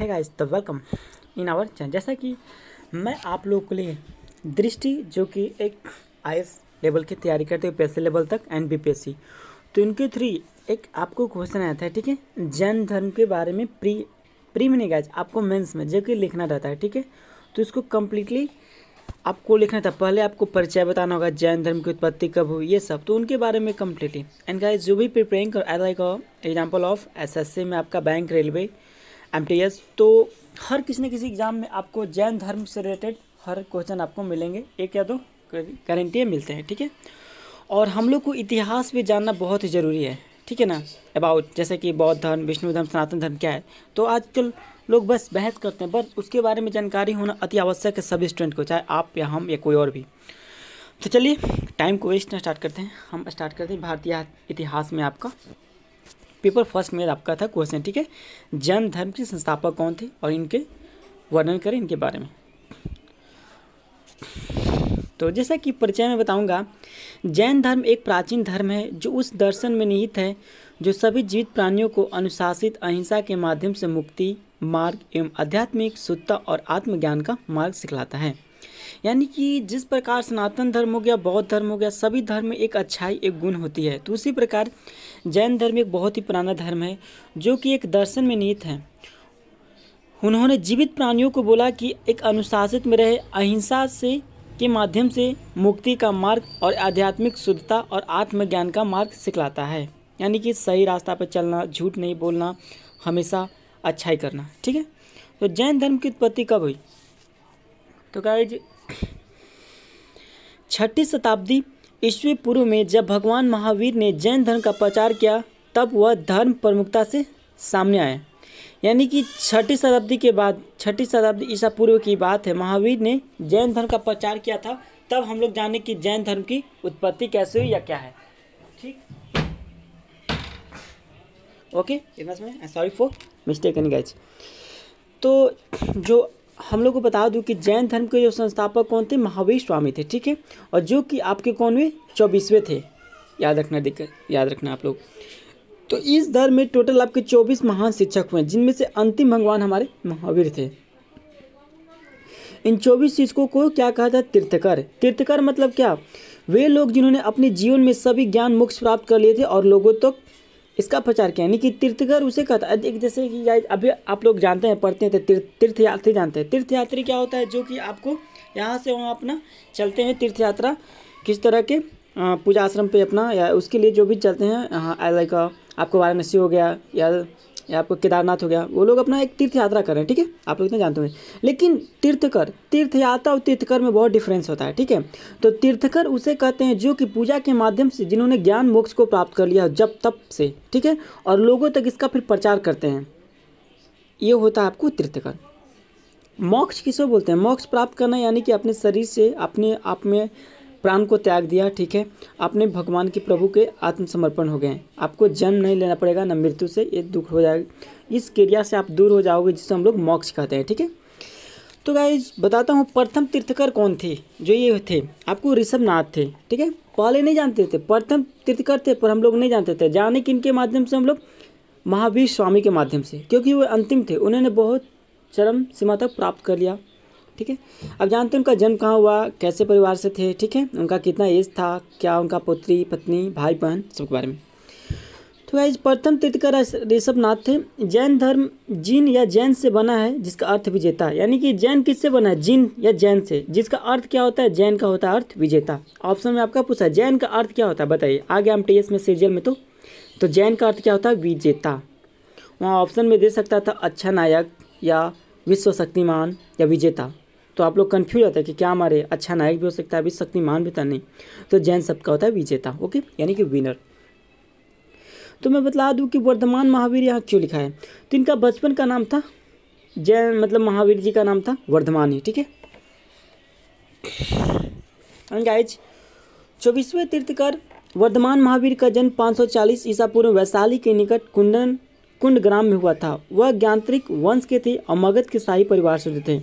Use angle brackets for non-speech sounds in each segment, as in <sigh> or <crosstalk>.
है गाइस तो welcome in our channel जैसा कि मैं आप लोग के लिए दृष्टि जो कि एक आई लेवल की तैयारी करते हुए पी लेवल तक एन बी तो इनके थ्री एक आपको क्वेश्चन आया था ठीक है जैन धर्म के बारे में प्री प्री में नहीं गाइज आपको मेंस में जो कि लिखना रहता है ठीक है तो इसको कम्प्लीटली आपको लिखना था पहले आपको परिचय बताना होगा जैन धर्म की उत्पत्ति कब हुई ये सब तो उनके बारे में कम्प्लीटली एंड गाइज जो भी प्रिपेयरिंग कर like example of S S में आपका बैंक रेलवे एम तो हर किसी न किसी एग्ज़ाम में आपको जैन धर्म से रिलेटेड हर क्वेश्चन आपको मिलेंगे एक या दो गारंटी मिलते हैं ठीक है और हम लोग को इतिहास भी जानना बहुत ही ज़रूरी है ठीक है ना अबाउट जैसे कि बौद्ध धर्म विष्णु धर्म सनातन धर्म क्या है तो आजकल लोग बस बहस करते हैं बस उसके बारे में जानकारी होना अति आवश्यक है सभी स्टूडेंट को चाहे आप या हम या कोई और भी तो चलिए टाइम को वेस्ट स्टार्ट करते हैं हम स्टार्ट करते हैं भारतीय इतिहास में आपका पेपर फर्स्ट में आपका था क्वेश्चन ठीक है जैन धर्म के संस्थापक कौन थे और इनके वर्णन करें इनके बारे में तो जैसा कि परिचय में बताऊंगा जैन धर्म एक प्राचीन धर्म है जो उस दर्शन में निहित है जो सभी जीवित प्राणियों को अनुशासित अहिंसा के माध्यम से मुक्ति मार्ग एवं आध्यात्मिक शुद्धता और आत्मज्ञान का मार्ग सिखलाता है यानी कि जिस प्रकार सनातन धर्म हो गया बौद्ध धर्म हो गया सभी धर्म में एक अच्छाई एक गुण होती है तो उसी प्रकार जैन धर्म एक बहुत ही पुराना धर्म है जो कि एक दर्शन में नीत है उन्होंने जीवित प्राणियों को बोला कि एक अनुशासित में रहे अहिंसा से के माध्यम से मुक्ति का मार्ग और आध्यात्मिक शुद्धता और आत्मज्ञान का मार्ग सिखलाता है यानी कि सही रास्ता पर चलना झूठ नहीं बोलना हमेशा अच्छाई करना ठीक है तो जैन धर्म की उत्पत्ति कब हुई तो कह छठी शताब्दी ईस्वी पूर्व में जब भगवान महावीर ने जैन धर्म का प्रचार किया तब वह धर्म प्रमुखता से सामने आए यानी कि छठी शताब्दी के बाद छठी शताब्दी ईसा पूर्व की बात है महावीर ने जैन धर्म का प्रचार किया था तब हम लोग जाने कि जैन धर्म की उत्पत्ति कैसे हुई या क्या है ठीक okay sorry for mistake any guys तो जो हम लोग को बता दूं कि जैन धर्म के जो संस्थापक कौन थे महावीर स्वामी थे ठीक है और जो कि आपके कौन हुए चौबीसवें थे याद रखना दिक्कत याद रखना आप लोग तो इस धर्म में टोटल आपके चौबीस महान शिक्षक हुए जिनमें से अंतिम भगवान हमारे महावीर थे इन चौबीस शिक्षकों को क्या कहा था तीर्थकर तीर्थकर मतलब क्या वे लोग जिन्होंने अपने जीवन में सभी ज्ञान मोक्ष प्राप्त कर लिए थे और लोगों तक तो इसका प्रचार किया यानी कि तीर्थगर उसे कहता है एक जैसे कि अभी आप लोग जानते हैं पढ़ते हैं तो तीर्थ तीर्थयात्री जानते हैं तीर्थयात्री क्या होता है जो कि आपको यहाँ से वहाँ अपना चलते हैं तीर्थ यात्रा किस तरह के पूजा आश्रम पे अपना या उसके लिए जो भी चलते हैं लाइक आपको वाराणसी हो गया या या आपको केदारनाथ हो गया वो लोग अपना एक तीर्थ यात्रा कर रहे हैं ठीक है आप लोग इतना जानते होंगे लेकिन तीर्थकर तीर्थ यात्रा और तीर्थकर में बहुत डिफरेंस होता है ठीक है तो तीर्थकर उसे कहते हैं जो कि पूजा के माध्यम से जिन्होंने ज्ञान मोक्ष को प्राप्त कर लिया जब तप से ठीक है और लोगों तक इसका फिर प्रचार करते हैं ये होता है आपको तीर्थकर मोक्ष किसे बोलते हैं मोक्ष प्राप्त करना यानी कि अपने शरीर से अपने आप में प्राण को त्याग दिया ठीक है अपने भगवान के प्रभु के आत्मसमर्पण हो गए आपको जन्म नहीं लेना पड़ेगा न मृत्यु से ये दुख हो जाएगा इस क्रिया से आप दूर हो जाओगे जिसे हम लोग मोक्ष कहते हैं ठीक है थीके? तो गाइज बताता हूँ प्रथम तीर्थकर कौन थे जो ये थे आपको ऋषभनाथ थे ठीक है पहले नहीं जानते थे प्रथम तीर्थकर थे पर हम लोग नहीं जानते थे जाने किन के माध्यम से हम लोग महावीर स्वामी के माध्यम से क्योंकि वो अंतिम थे उन्होंने बहुत चरम सीमा तक प्राप्त कर लिया ठीक है अब जानते हैं उनका जन्म कहाँ हुआ कैसे परिवार से थे ठीक है उनका कितना एज था क्या उनका पुत्री पत्नी भाई बहन सबके बारे में तो गाइज प्रथम तीर्थकर नाथ थे जैन धर्म जीन या जैन से बना है जिसका अर्थ विजेता यानी कि जैन किससे बना है जीन या जैन से जिसका अर्थ क्या होता है जैन का होता है अर्थ विजेता ऑप्शन में आपका पूछा जैन का अर्थ क्या होता है बताइए आगे हम टी में सीरियल में तो तो जैन का अर्थ क्या होता है विजेता वहाँ ऑप्शन में दे सकता था अच्छा नायक या विश्व शक्तिमान या विजेता तो आप लोग कन्फ्यूज होता है कि क्या हमारे अच्छा नायक भी हो सकता है अभी शक्तिमान भी था नहीं तो जैन सबका होता है विजेता ओके यानी कि विनर तो मैं बता दूँ कि वर्धमान महावीर यहाँ क्यों लिखा है तो इनका बचपन का नाम था जैन मतलब महावीर जी का नाम था वर्धमान ही ठीक है गाइज चौबीसवें तीर्थकर वर्धमान महावीर का जन्म 540 ईसा पूर्व वैशाली के निकट कुंडन कुंड ग्राम में हुआ था वह ज्ञानतिक वंश के थे और मगध के शाही परिवार से थे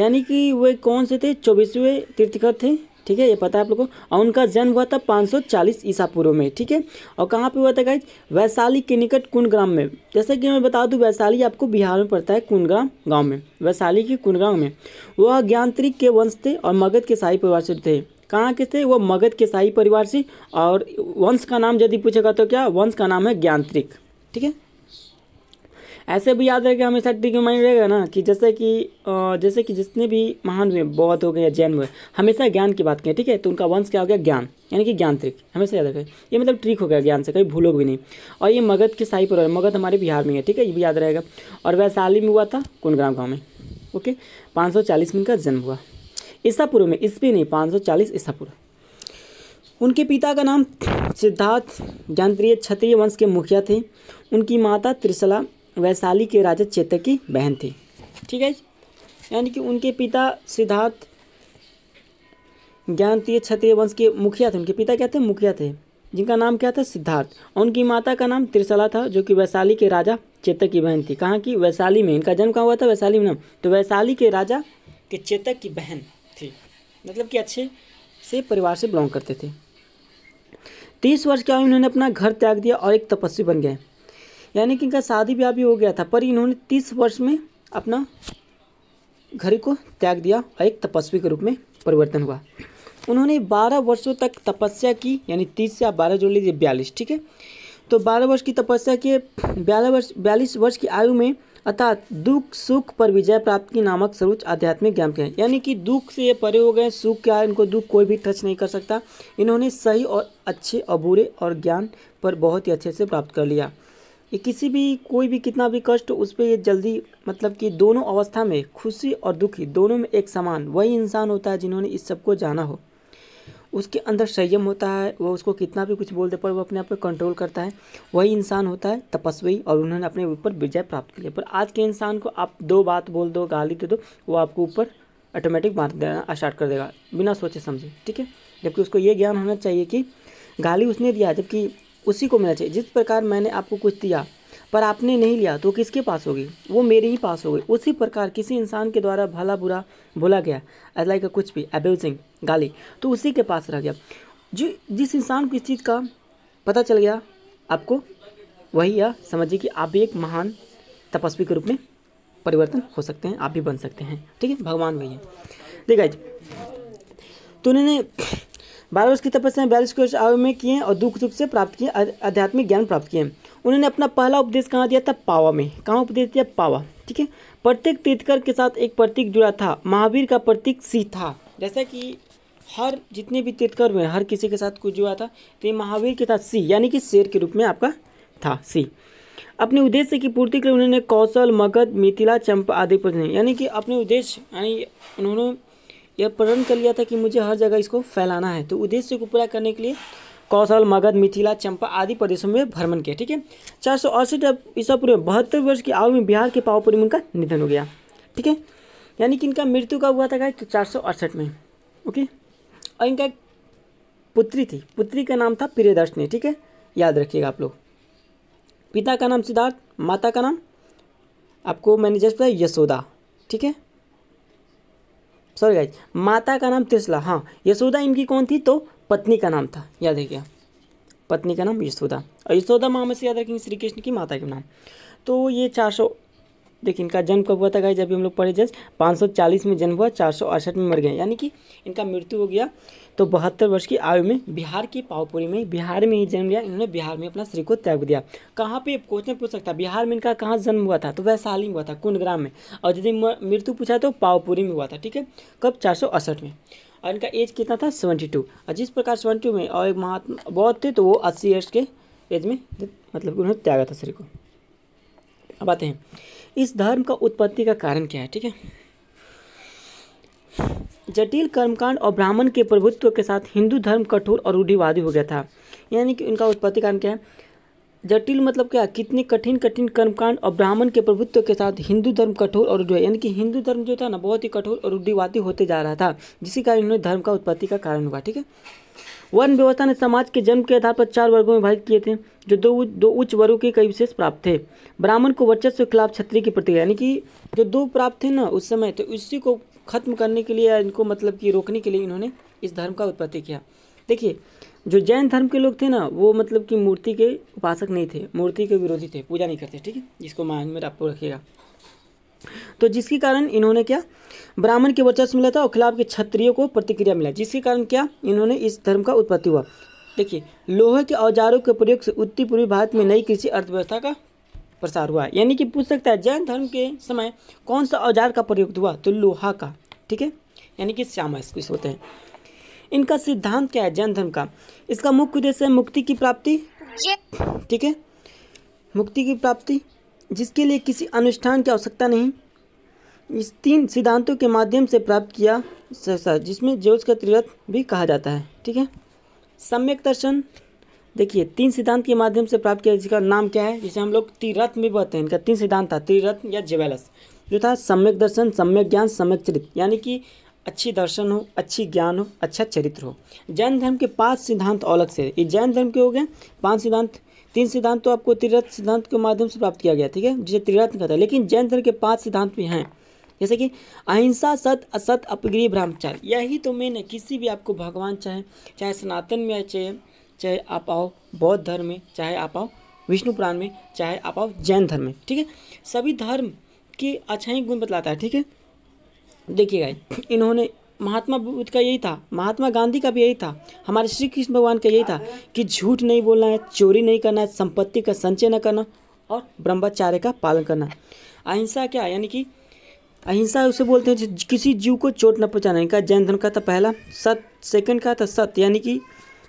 यानी कि वे कौन से थे चौबीसवें तीर्थकर थे ठीक है ये पता है आप लोगों को और उनका जन्म हुआ था 540 ईसा पूर्व में ठीक है और कहाँ पे हुआ था गाइज वैशाली के निकट कुंडग्राम में जैसे कि मैं बता दूं वैशाली आपको बिहार में पड़ता है कुंडग्राम गांव में वैशाली के कुंडग्राम में वह ज्ञानत्रिक के वंश थे और मगध के शाही परिवार से थे कहाँ के थे वह मगध के शाही परिवार से और वंश का नाम यदि पूछेगा तो क्या वंश का नाम है ज्ञानत्रिक ठीक है ऐसे भी याद रखें हमेशा ट्रिक माइंड रहेगा ना कि जैसे कि जैसे कि जितने भी महान हुए बौद्ध हो गए या जैन हुए हमेशा ज्ञान की बात करें ठीक है तो उनका वंश क्या हो गया ज्ञान यानी कि ज्ञान त्रिक हमेशा याद रखें ये मतलब ट्रिक हो गया ज्ञान से कभी भूलोग भी नहीं और ये मगध के शाही पर मगध हमारे बिहार में है ठीक है ये भी याद रहेगा और वैशाली में हुआ था कुंडग्राम गाँव में ओके पाँच सौ चालीस में इनका जन्म हुआ ईसापुर में ईस्वी नहीं पाँच सौ चालीस ईसापुर उनके पिता का नाम सिद्धार्थ जानत्रीय क्षत्रिय वंश के मुखिया थे उनकी माता त्रिशला वैशाली के राजा चेतक की बहन थी ठीक है यानी कि उनके पिता सिद्धार्थ ज्ञानतीय क्षत्रिय वंश के मुखिया थे उनके पिता क्या थे मुखिया थे जिनका नाम क्या था सिद्धार्थ और उनकी माता का नाम त्रिशला था जो कि वैशाली के राजा चेतक की बहन थी कहाँ की वैशाली में इनका जन्म कहाँ हुआ था वैशाली में नाम तो वैशाली के राजा के चेतक की बहन थी मतलब कि अच्छे से परिवार से बिलोंग करते थे तीस वर्ष के आयु उन्होंने अपना घर त्याग दिया और एक तपस्वी बन गए यानी कि इनका शादी ब्याह भी हो गया था पर इन्होंने तीस वर्ष में अपना घर को त्याग दिया और एक तपस्वी के रूप में परिवर्तन हुआ उन्होंने बारह वर्षों तक तपस्या की यानी तीस से आप बारह जोड़ लीजिए बयालीस ठीक है तो बारह वर्ष की तपस्या के बयालीस वर्ष बयालीस वर्ष की आयु में अर्थात दुख सुख पर विजय प्राप्त की नामक सर्वोच्च आध्यात्मिक ज्ञान के हैं यानी कि दुख से ये परे हो गए सुख क्या इनको दुख कोई भी टच नहीं कर सकता इन्होंने सही और अच्छे और बुरे और ज्ञान पर बहुत ही अच्छे से प्राप्त कर लिया ये किसी भी कोई भी कितना भी कष्ट उस पर ये जल्दी मतलब कि दोनों अवस्था में खुशी और दुखी दोनों में एक समान वही इंसान होता है जिन्होंने इस सब को जाना हो उसके अंदर संयम होता है वो उसको कितना भी कुछ बोल दे पर वो अपने आप को कंट्रोल करता है वही इंसान होता है तपस्वी और उन्होंने अपने ऊपर विजय प्राप्त किया पर आज के इंसान को आप दो बात बोल दो गाली दे दो वो आपको ऊपर ऑटोमेटिक मार देना स्टार्ट कर देगा बिना सोचे समझे ठीक है जबकि उसको ये ज्ञान होना चाहिए कि गाली उसने दिया जबकि उसी को मिलना चाहिए जिस प्रकार मैंने आपको कुछ दिया पर आपने नहीं लिया तो किसके पास होगी वो मेरे ही पास होगी उसी प्रकार किसी इंसान के द्वारा भला बुरा बोला गया एज लाइक कुछ भी एब्यूजिंग गाली तो उसी के पास रह गया जो जिस इंसान को इस चीज़ का पता चल गया आपको वही यह समझिए कि आप भी एक महान तपस्वी के रूप में परिवर्तन हो सकते हैं आप भी बन सकते हैं ठीक है भगवान वही है देखा तो उन्होंने वर्ष की तपस्या में बयालीस वर्ष आयु में किए और दुख सुख से प्राप्त किए आध्यात्मिक ज्ञान प्राप्त किए उन्होंने अपना पहला उपदेश कहाँ दिया था पावा में कहाँ उपदेश दिया पावा ठीक है प्रत्येक तीर्थकर के साथ एक प्रतीक जुड़ा था महावीर का प्रतीक सी था जैसा कि हर जितने भी तीर्थकर हुए हर किसी के साथ कुछ जुड़ा था तो ये महावीर के साथ सी यानी कि शेर के रूप में आपका था सी अपने उद्देश्य की पूर्ति के लिए उन्होंने कौशल मगध मिथिला चंपा आदि पर यानी कि अपने उद्देश्य यानी उन्होंने यह प्रण कर लिया था कि मुझे हर जगह इसको फैलाना है तो उद्देश्य को पूरा करने के लिए कौशल मगध मिथिला चंपा आदि प्रदेशों में भ्रमण किया ठीक है चार सौ अड़सठ ईसा पूर्व बहत्तर वर्ष की आयु में बिहार के पावपुरी में उनका निधन हो गया ठीक है यानी कि इनका मृत्यु कब हुआ था चार सौ अड़सठ में ओके और इनका पुत्री थी पुत्री का नाम था प्रियदर्शनी ठीक है याद रखिएगा आप लोग पिता का नाम सिद्धार्थ माता का नाम आपको मैंने जस्ट बताया यशोदा ठीक है सॉरी गाइज माता का नाम त्रिशला हाँ यशोदा इनकी कौन थी तो पत्नी का नाम था याद है क्या पत्नी का नाम यशोदा और यशोदा मामा से याद रखेंगे श्री कृष्ण की माता का नाम तो ये चार सौ देखिए इनका जन्म कब हुआ था गाइज अभी हम लोग पढ़े जस्ट 540 में जन्म हुआ चार में मर गए यानी कि इनका मृत्यु हो गया तो बहत्तर वर्ष की आयु में बिहार के पावपुरी में बिहार में ही जन्म लिया इन्होंने बिहार में अपना श्री को त्याग दिया कहाँ पे क्वेश्चन पूछ सकता है बिहार में इनका कहाँ जन्म हुआ था तो वैशाली में हुआ था कुंडग्राम में और यदि मृत्यु पूछा तो पावपुरी में हुआ था ठीक है कब चार में और इनका एज कितना था सेवेंटी टू और जिस प्रकार सेवेंटी में और एक महात्मा बहुत थे तो वो अस्सी ईयर्स के एज में मतलब उन्होंने त्यागा था श्री को अब आते हैं इस धर्म का उत्पत्ति का कारण क्या है ठीक है जटिल कर्मकांड और ब्राह्मण के प्रभुत्व के साथ हिंदू धर्म कठोर और रूढ़िवादी हो गया था यानी कि उनका उत्पत्ति कारण क्या है जटिल मतलब क्या कितने कठिन कठिन कर्मकांड और ब्राह्मण के प्रभुत्व के साथ हिंदू धर्म कठोर और रूढ़ यानी कि हिंदू धर्म जो था ना बहुत ही कठोर और रूढ़िवादी होते जा रहा था जिसी कारण इन्होंने धर्म का उत्पत्ति का कारण हुआ ठीक है वर्ण व्यवस्था ने समाज के जन्म के आधार पर चार वर्गों में विभाजित किए थे जो दो दो उच्च वर्गों के कई विशेष प्राप्त थे ब्राह्मण को वर्चस्व के खिलाफ क्षत्रिय की प्रतिक्रिया यानी कि जो दो प्राप्त थे ना उस समय तो उसी को खत्म करने के लिए इनको मतलब कि रोकने के लिए इन्होंने इस धर्म का उत्पत्ति किया देखिए जो जैन धर्म के लोग थे ना वो मतलब कि मूर्ति के उपासक नहीं थे मूर्ति के विरोधी थे पूजा नहीं करते ठीक है जिसको माइंड में आपको रखिएगा तो जिसके कारण इन्होंने क्या ब्राह्मण के वर्चस्व मिला था और खिलाफ के क्षत्रियों को प्रतिक्रिया मिला जिसके कारण क्या इन्होंने इस धर्म का उत्पत्ति हुआ देखिए लोहे के औजारों के प्रयोग से उत्तरी पूर्वी भारत में नई कृषि अर्थव्यवस्था का प्रसार हुआ यानी कि पूछ सकता है जैन धर्म के समय कौन सा औजार का प्रयोग हुआ तो लोहा का ठीक है यानी कि श्यामा इसको होते हैं इनका सिद्धांत क्या है जैन धर्म का इसका मुख्य उद्देश्य है मुक्ति की प्राप्ति ठीक है मुक्ति की प्राप्ति जिसके लिए किसी अनुष्ठान की आवश्यकता नहीं इस तीन सिद्धांतों के माध्यम से प्राप्त किया सहसा जिसमें ज्योतिष का त्रिरथ भी कहा जाता है ठीक है सम्यक दर्शन देखिए तीन सिद्धांत के माध्यम से प्राप्त किया जिसका नाम क्या है जिसे हम लोग त्रिरथ में बोलते हैं इनका तीन सिद्धांत था त्रिरथ या ज्वेलस जो था सम्यक दर्शन सम्यक ज्ञान सम्यक चरित्र यानी कि अच्छी दर्शन हो अच्छी ज्ञान हो अच्छा चरित्र हो जैन धर्म के पांच सिद्धांत अलग से ये जैन धर्म के हो गए पांच सिद्धांत तीन सिद्धांत तो आपको त्रिरत्न सिद्धांत के माध्यम से प्राप्त किया गया ठीक है जिसे त्रिरत्न कहता है लेकिन जैन धर्म के पांच सिद्धांत भी हैं जैसे कि अहिंसा सत असत अपग्री ब्रह्मचार्य यही तो मेन है किसी भी आपको भगवान चाहे चाहे सनातन में चाहे चाहे आप आओ बौद्ध धर्म में चाहे आप आओ विष्णु पुराण में चाहे आप आओ जैन धर्म में ठीक है सभी धर्म के अच्छा ही गुण बतलाता है ठीक है देखिए गाइस इन्होंने महात्मा बुद्ध का यही था महात्मा गांधी का भी यही था हमारे श्री कृष्ण भगवान का यही था कि झूठ नहीं बोलना है चोरी नहीं करना है संपत्ति का संचय न करना और ब्रह्मचार्य का पालन करना अहिंसा क्या यानी कि अहिंसा उसे बोलते हैं किसी जीव को चोट न पहुँचाना इनका जैन धर्म का था पहला सत सेकंड का था सत्य यानी कि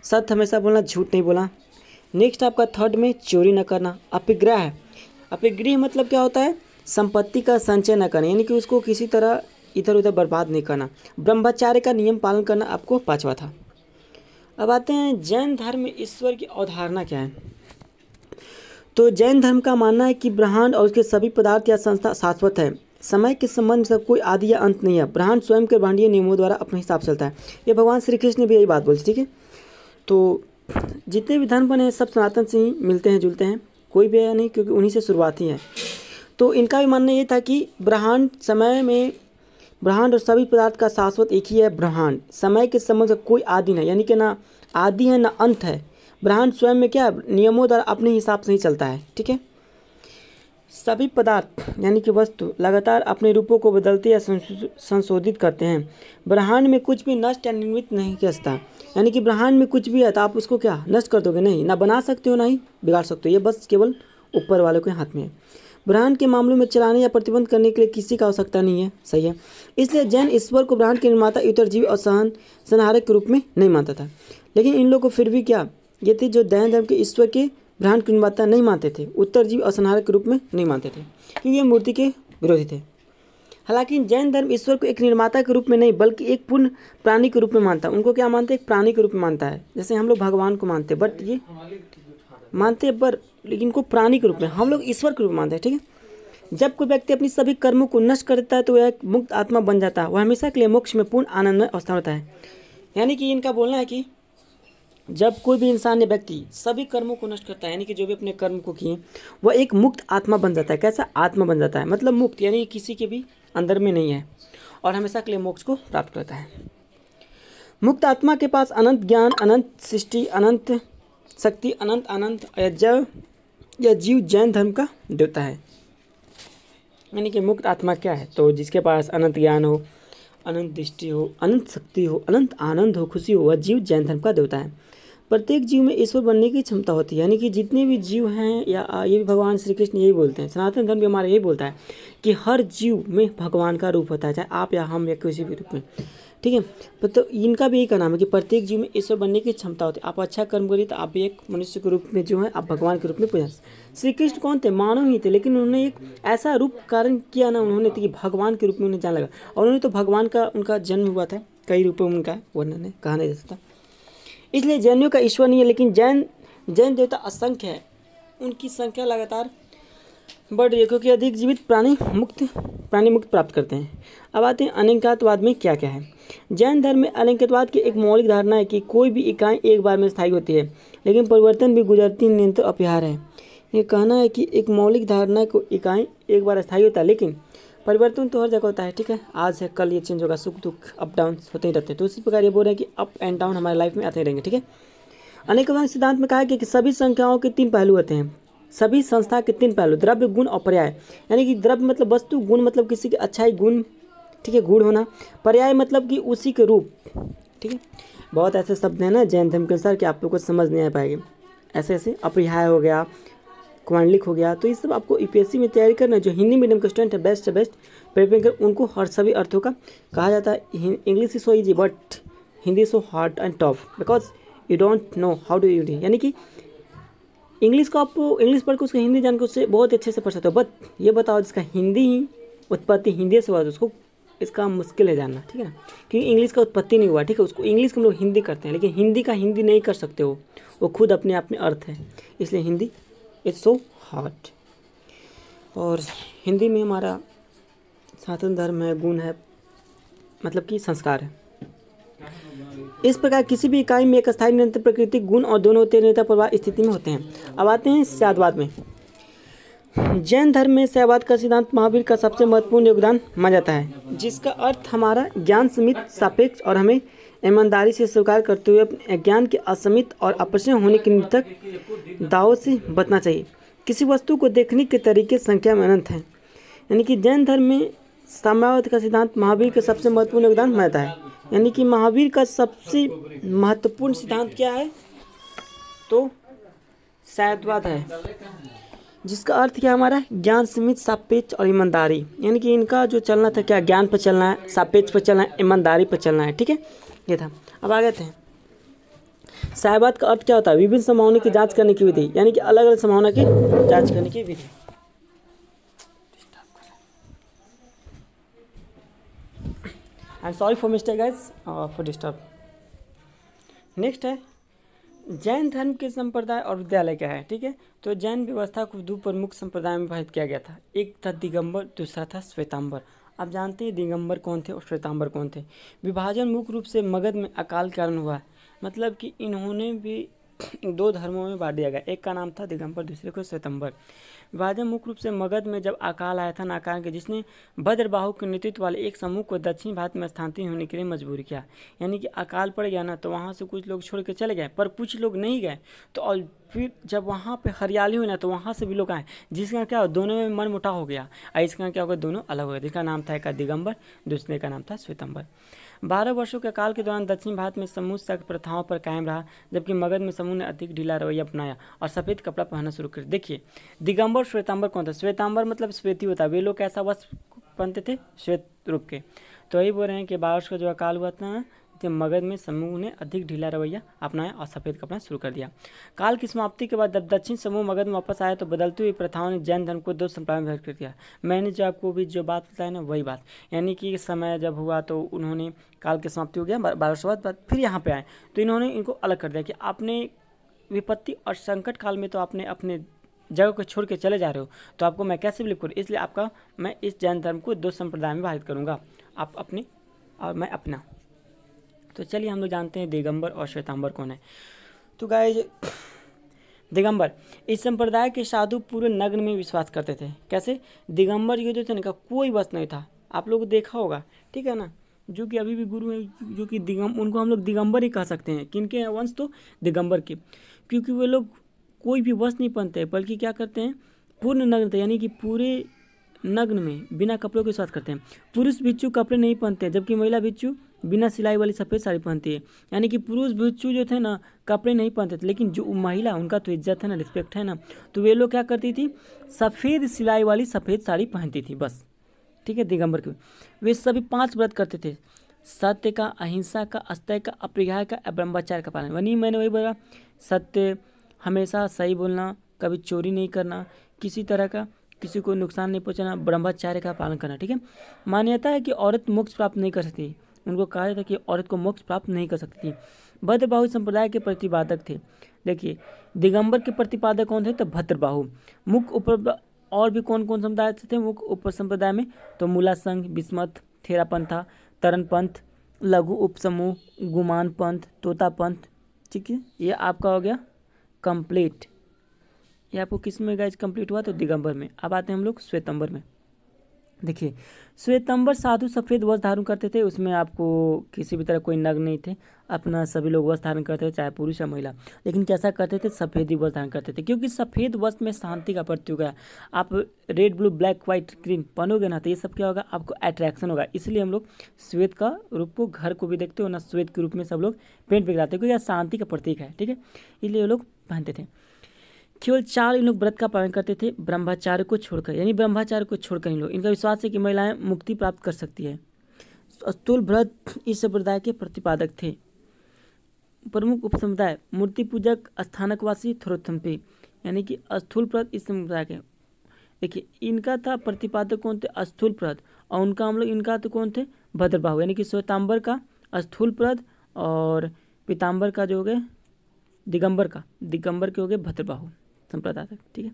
सत्य हमेशा बोलना झूठ नहीं बोलना नेक्स्ट आपका थर्ड में चोरी न करना अपिग्रह है अपिग्रह मतलब क्या होता है संपत्ति का संचय न करना यानी कि उसको किसी तरह इधर उधर बर्बाद नहीं करना ब्रह्मचार्य का नियम पालन करना आपको पांचवा था अब आते हैं जैन धर्म में ईश्वर की अवधारणा क्या है तो जैन धर्म का मानना है कि ब्रह्मांड और उसके सभी पदार्थ या संस्था शाश्वत है समय के संबंध में सब कोई आदि या अंत नहीं है ब्रह्मांड स्वयं के ब्रांडीय नियमों द्वारा अपने हिसाब से चलता है ये भगवान श्री कृष्ण ने भी यही बात बोली ठीक है तो जितने भी धर्म बने सब सनातन से ही मिलते हैं जुलते हैं कोई भी नहीं क्योंकि उन्हीं से शुरुआत ही है तो इनका भी मानना ये था कि ब्रह्मांड समय में ब्रह्मांड और सभी पदार्थ का शाश्वत एक ही है ब्रह्मांड समय के संबंध का कोई आदि नहीं यानी कि ना आदि है ना अंत है ब्रह्मांड स्वयं में क्या है नियमों द्वारा अपने हिसाब से ही चलता है ठीक है सभी पदार्थ यानी कि वस्तु लगातार अपने रूपों को बदलते या संशोधित करते हैं ब्रह्मांड में कुछ भी नष्ट या निर्मित नहीं करता यानी कि ब्रह्मांड में कुछ भी है तो आप उसको क्या नष्ट कर दोगे नहीं ना बना सकते हो ना ही बिगाड़ सकते हो ये बस केवल ऊपर वालों के हाथ में है ब्रांड के मामलों में चलाने या प्रतिबंध करने के लिए किसी का आवश्यकता नहीं है सही है इसलिए जैन ईश्वर को ब्रांड के निर्माता युतरजीवी और सहन संहारक के रूप में नहीं मानता था लेकिन इन लोग को फिर भी क्या ये थे जो दैन धर्म के ईश्वर के ब्रांड की निर्माता नहीं मानते थे उत्तरजीवी और संहारक के रूप में नहीं मानते थे क्योंकि ये मूर्ति के विरोधी थे हालांकि जैन धर्म ईश्वर को एक निर्माता के रूप में नहीं बल्कि एक पूर्ण प्राणी के रूप में मानता उनको क्या मानते हैं एक प्राणी के रूप में मानता है जैसे हम लोग भगवान को मानते बट ये मानते बट पर लेकिन इनको प्राणी के रूप में हम लोग ईश्वर के रूप में मानते हैं ठीक है जब कोई व्यक्ति अपनी सभी कर्मों को नष्ट कर देता है तो वह एक मुक्त आत्मा बन जाता है वह हमेशा के लिए मोक्ष में पूर्ण आनंद में अवस्था होता है यानी कि इनका बोलना है कि जब कोई भी इंसान या व्यक्ति सभी कर्मों को नष्ट करता है यानी कि जो भी अपने कर्म को किए वह एक मुक्त आत्मा बन जाता है कैसा आत्मा बन जाता है मतलब मुक्त यानी किसी के भी अंदर में नहीं है और हमेशा के लिए मोक्ष को प्राप्त करता है मुक्त आत्मा के पास अनंत ज्ञान अनंत सृष्टि अनंत शक्ति अनंत अनंत जब यह जीव जैन धर्म का देवता है यानी कि मुक्त आत्मा क्या है तो जिसके पास अनंत ज्ञान हो अनंत दृष्टि हो अनंत शक्ति हो अनंत आनंद हो खुशी हो वह जीव जैन धर्म का देवता है प्रत्येक जीव में ईश्वर बनने की क्षमता होती है यानी कि जितने भी जीव हैं या ये भी भगवान श्री कृष्ण यही बोलते हैं सनातन धर्म भी हमारा यही बोलता है कि हर जीव में भगवान का रूप होता है चाहे आप या हम या किसी भी रूप में ठीक है तो इनका भी यही कहना है कि प्रत्येक जीव में ईश्वर बनने की क्षमता होती है आप अच्छा कर्म करिए तो आप भी एक मनुष्य के रूप में जो है आप भगवान के रूप में पूजा श्री कृष्ण कौन थे मानव ही थे लेकिन उन्होंने एक ऐसा रूप कारण किया ना उन्होंने तो कि भगवान के रूप में उन्हें जाना लगा और उन्होंने तो भगवान का उनका जन्म हुआ था कई रूपों में उनका वर्णन है कहा नहीं जा सकता इसलिए जैनियों का ईश्वर नहीं है लेकिन जैन जैन देवता असंख्य है उनकी संख्या लगातार बढ़ रही है क्योंकि अधिक जीवित प्राणी मुक्त प्राणी मुक्त प्राप्त करते हैं अब आते हैं अनेकात्ववाद में क्या क्या है जैन धर्म में अलंकितवाद की एक मौलिक धारणा है कि कोई भी इकाई एक बार में स्थायी होती है लेकिन परिवर्तन भी गुजरती निरंतर अपहार है ये कहना है कि एक मौलिक धारणा को इकाई एक बार स्थायी होता है लेकिन परिवर्तन तो हर जगह होता है ठीक है आज है कल ये चेंज होगा सुख दुख अप डाउन होते ही रहते हैं तो इसी प्रकार ये बोल रहे हैं कि अप एंड डाउन हमारे लाइफ में आते रहेंगे ठीक है अनेकवाद सिद्धांत में कहा है कि सभी संख्याओं के तीन पहलू होते हैं सभी संस्था के तीन पहलू द्रव्य गुण और पर्याय यानी कि द्रव्य मतलब वस्तु गुण मतलब किसी की अच्छाई गुण ठीक है गुण होना पर्याय मतलब कि उसी के रूप ठीक है बहुत ऐसे शब्द हैं ना जैन धर्म के अनुसार कि आप लोग को समझ नहीं आ पाएंगे ऐसे ऐसे अपरिहाय हो गया क्वांडलिक हो गया तो ये सब आपको यूपीएससी e में तैयारी करना जो हिंदी मीडियम का स्टूडेंट है बेस्ट से बेस्ट प्रेपरिंग कर उनको हर सभी अर्थों का कहा जाता है English is so easy but Hindi so hard and tough because you don't know how do you D यानी कि इंग्लिश को आप इंग्लिश पढ़ के उसको हिंदी जान के उससे बहुत अच्छे से पढ़ सकते हो बट ये बताओ जिसका हिंदी ही उत्पत्ति हिंदी से हुआ तो उसको इसका मुश्किल है जानना ठीक है क्योंकि इंग्लिश का उत्पत्ति नहीं हुआ ठीक है उसको इंग्लिश को हम लोग हिंदी करते हैं लेकिन हिंदी का हिंदी नहीं कर सकते हो वो खुद अपने आप में अर्थ है इसलिए हिंदी इट्स सो हार्ट और हिंदी में हमारा सनातन धर्म है गुण है मतलब कि संस्कार है इस प्रकार किसी भी इकाई में एक स्थायी निरंतर प्रकृति गुण और दोनों होते निरंतर प्रभाव स्थिति में होते हैं अब आते हैं सातवाद में जैन धर्म में सहवाद का सिद्धांत महावीर का सबसे महत्वपूर्ण योगदान माना जाता है जिसका अर्थ हमारा ज्ञान सीमित सापेक्ष और हमें ईमानदारी से स्वीकार करते हुए अपने ज्ञान के असमित और अपचय होने के निमित्तक दावों से बचना चाहिए किसी वस्तु को देखने के तरीके संख्या में अनंत है यानी कि जैन धर्म में साम्यवाद का सिद्धांत महावीर का सबसे महत्वपूर्ण योगदान जाता है यानी कि महावीर का सबसे महत्वपूर्ण सिद्धांत क्या है तो शायदवाद है जिसका अर्थ क्या हमारा ज्ञान सीमित सापेक्ष और ईमानदारी यानी कि इनका जो चलना था क्या ज्ञान पर चलना है सापेक्ष पर चलना है ईमानदारी पर चलना है ठीक है ये था अब आगे थे साहबात का अर्थ क्या होता है विभिन्न संभावना की जांच करने की विधि यानी कि अलग अलग संभावना की जांच करने की विधि I am sorry for mistake guys for disturb next है जैन धर्म के संप्रदाय और विद्यालय क्या है ठीक है तो जैन व्यवस्था को दो प्रमुख संप्रदाय में विभाजित किया गया था एक था दिगंबर दूसरा था श्वेतांबर आप जानते हैं दिगंबर कौन थे और श्वेतांबर कौन थे विभाजन मुख्य रूप से मगध में अकाल कारण हुआ मतलब कि इन्होंने भी दो धर्मों में बांट दिया गया एक का नाम था दिगंबर दूसरे को स्वतंबर विभाजन मुख्य रूप से मगध में जब अकाल आया था नाकाल के जिसने भद्रबाहु के नेतृत्व वाले एक समूह को दक्षिण भारत में स्थानांतरित होने के लिए मजबूर किया यानी कि अकाल पड़ गया ना तो वहाँ से कुछ लोग छोड़ के चले गए पर कुछ लोग नहीं गए तो और फिर जब वहाँ पर हरियाली हुई ना तो वहाँ से भी लोग आए जिसका क्या हो दोनों में मनमुटा हो गया और इसका क्या हो गया दोनों अलग हो गए जिसका नाम था एक दिगंबर दूसरे का नाम था श्वेतंबर बारह वर्षों के काल के दौरान दक्षिण भारत में समूह सख्त प्रथाओं पर कायम रहा जबकि मगध में समूह ने अधिक ढीला रवैया अपनाया और सफ़ेद कपड़ा पहनना शुरू कर देखिए दिगंबर श्वेतांबर कौन था श्वेतांबर मतलब श्वेती होता वे लोग कैसा वस्त्र पहनते थे श्वेत रूप के तो यही बोल रहे हैं कि वर्ष का जो अकाल हुआ था जब मगध में समूह ने अधिक ढीला रवैया अपनाया और सफ़ेद कपड़ा शुरू कर दिया काल की समाप्ति के बाद जब दक्षिण समूह मगध में वापस आया तो बदलती हुई प्रथाओं ने जैन धर्म को दो संप्रदाय में कर दिया मैंने जो आपको भी जो बात बताया ना वही बात यानी कि समय जब हुआ तो उन्होंने काल की समाप्ति हो गया बारह सौ बाद फिर यहाँ पर आए तो इन्होंने इनको अलग कर दिया कि आपने विपत्ति और संकट काल में तो आपने अपने जगह को छोड़ के चले जा रहे हो तो आपको मैं कैसे बिलीव करूँ इसलिए आपका मैं इस जैन धर्म को दो संप्रदाय में विभाजित करूँगा आप अपने और मैं अपना तो चलिए हम लोग जानते हैं दिगंबर और श्वेतांबर कौन है तो गाय दिगंबर इस संप्रदाय के साधु पूरे नग्न में विश्वास करते थे कैसे दिगंबर ये जो थे इनका कोई वश नहीं था आप लोग देखा होगा ठीक है ना जो कि अभी भी गुरु हैं जो कि दिगम उनको हम लोग दिगंबर ही कह सकते हैं किनके हैं वंश तो दिगंबर के क्योंकि वे लोग कोई भी वस्त्र नहीं पहनते बल्कि क्या करते हैं पूर्ण नग्न यानी कि पूरे नग्न में बिना कपड़ों के साथ करते हैं पुरुष भिक्षु कपड़े नहीं पहनते हैं जबकि महिला भिक्षु बिना सिलाई वाली सफ़ेद साड़ी पहनती है यानी कि पुरुष भिक्षु जो थे ना कपड़े नहीं पहनते थे लेकिन जो महिला उनका तो इज्जत है ना रिस्पेक्ट है ना तो वे लोग क्या करती थी सफ़ेद सिलाई वाली सफ़ेद साड़ी पहनती थी बस ठीक है दिगंबर के वे सभी पाँच व्रत करते थे सत्य का अहिंसा का अस्तय का अपरिहाय का ब्रह्मचार्य का पालन वही मैंने वही बोला सत्य हमेशा सही बोलना कभी चोरी नहीं करना किसी तरह का किसी को नुकसान नहीं पहुँचाना ब्रह्मचार्य का पालन करना ठीक है मान्यता है कि औरत मोक्ष प्राप्त नहीं कर सकती उनको कहा जाता है कि औरत को मोक्ष प्राप्त नहीं कर सकती भद्रबाहु संप्रदाय के प्रतिपादक थे देखिए दिगंबर के प्रतिपादक कौन थे तो भद्रबाहु मुख्य उप और भी कौन कौन समुदाय थे मुख्य उप संप्रदाय में तो मूला संघ बिस्मत पंथा तरन पंथ लघु उपसमूह गुमान पंथ तोता पंथ ठीक है ये आपका हो गया कंप्लीट ये आपको किस में गाइज कंप्लीट हुआ तो दिगंबर में अब आते हैं हम लोग श्वेतंबर में देखिए श्वेतंबर साधु सफ़ेद वस्त्र धारण करते थे उसमें आपको किसी भी तरह कोई नग नहीं थे अपना सभी लोग वस्त्र धारण करते थे चाहे पुरुष या महिला लेकिन कैसा करते थे सफ़ेद ही वस्त्र धारण करते थे क्योंकि सफ़ेद वस्त्र में शांति का प्रत्युग है आप red blue black white green पहनोगे ना तो ये सब क्या होगा आपको अट्रैक्शन होगा इसलिए हम लोग श्वेत का रूप को घर को भी देखते हो ना श्वेत के रूप में सब लोग पेंट बिगड़ाते क्योंकि यह शांति का प्रतीक है ठीक है इसलिए लोग पहनते थे केवल चार इन लोग व्रत का पालन करते थे ब्रह्माचार्य को छोड़कर यानी ब्रह्माचार्य को छोड़कर इन लोग इनका विश्वास है कि महिलाएं मुक्ति प्राप्त कर सकती है अस्तुल व्रत इस संप्रदाय के प्रतिपादक थे प्रमुख उप समुदाय मूर्ति पूजक स्थानकवासी थ्रोथम्पी यानी कि अस्थूल प्रत इस समुदाय के देखिए इनका था प्रतिपादक कौन थे अस्थूल प्रत और उनका हम लोग इनका तो कौन थे भद्रबाहु यानी कि श्वेतांबर का अस्थूल प्रत और पीताम्बर का जो हो गए दिगंबर का दिगंबर के हो गए भद्रबाहु संप्रदाय तक ठीक है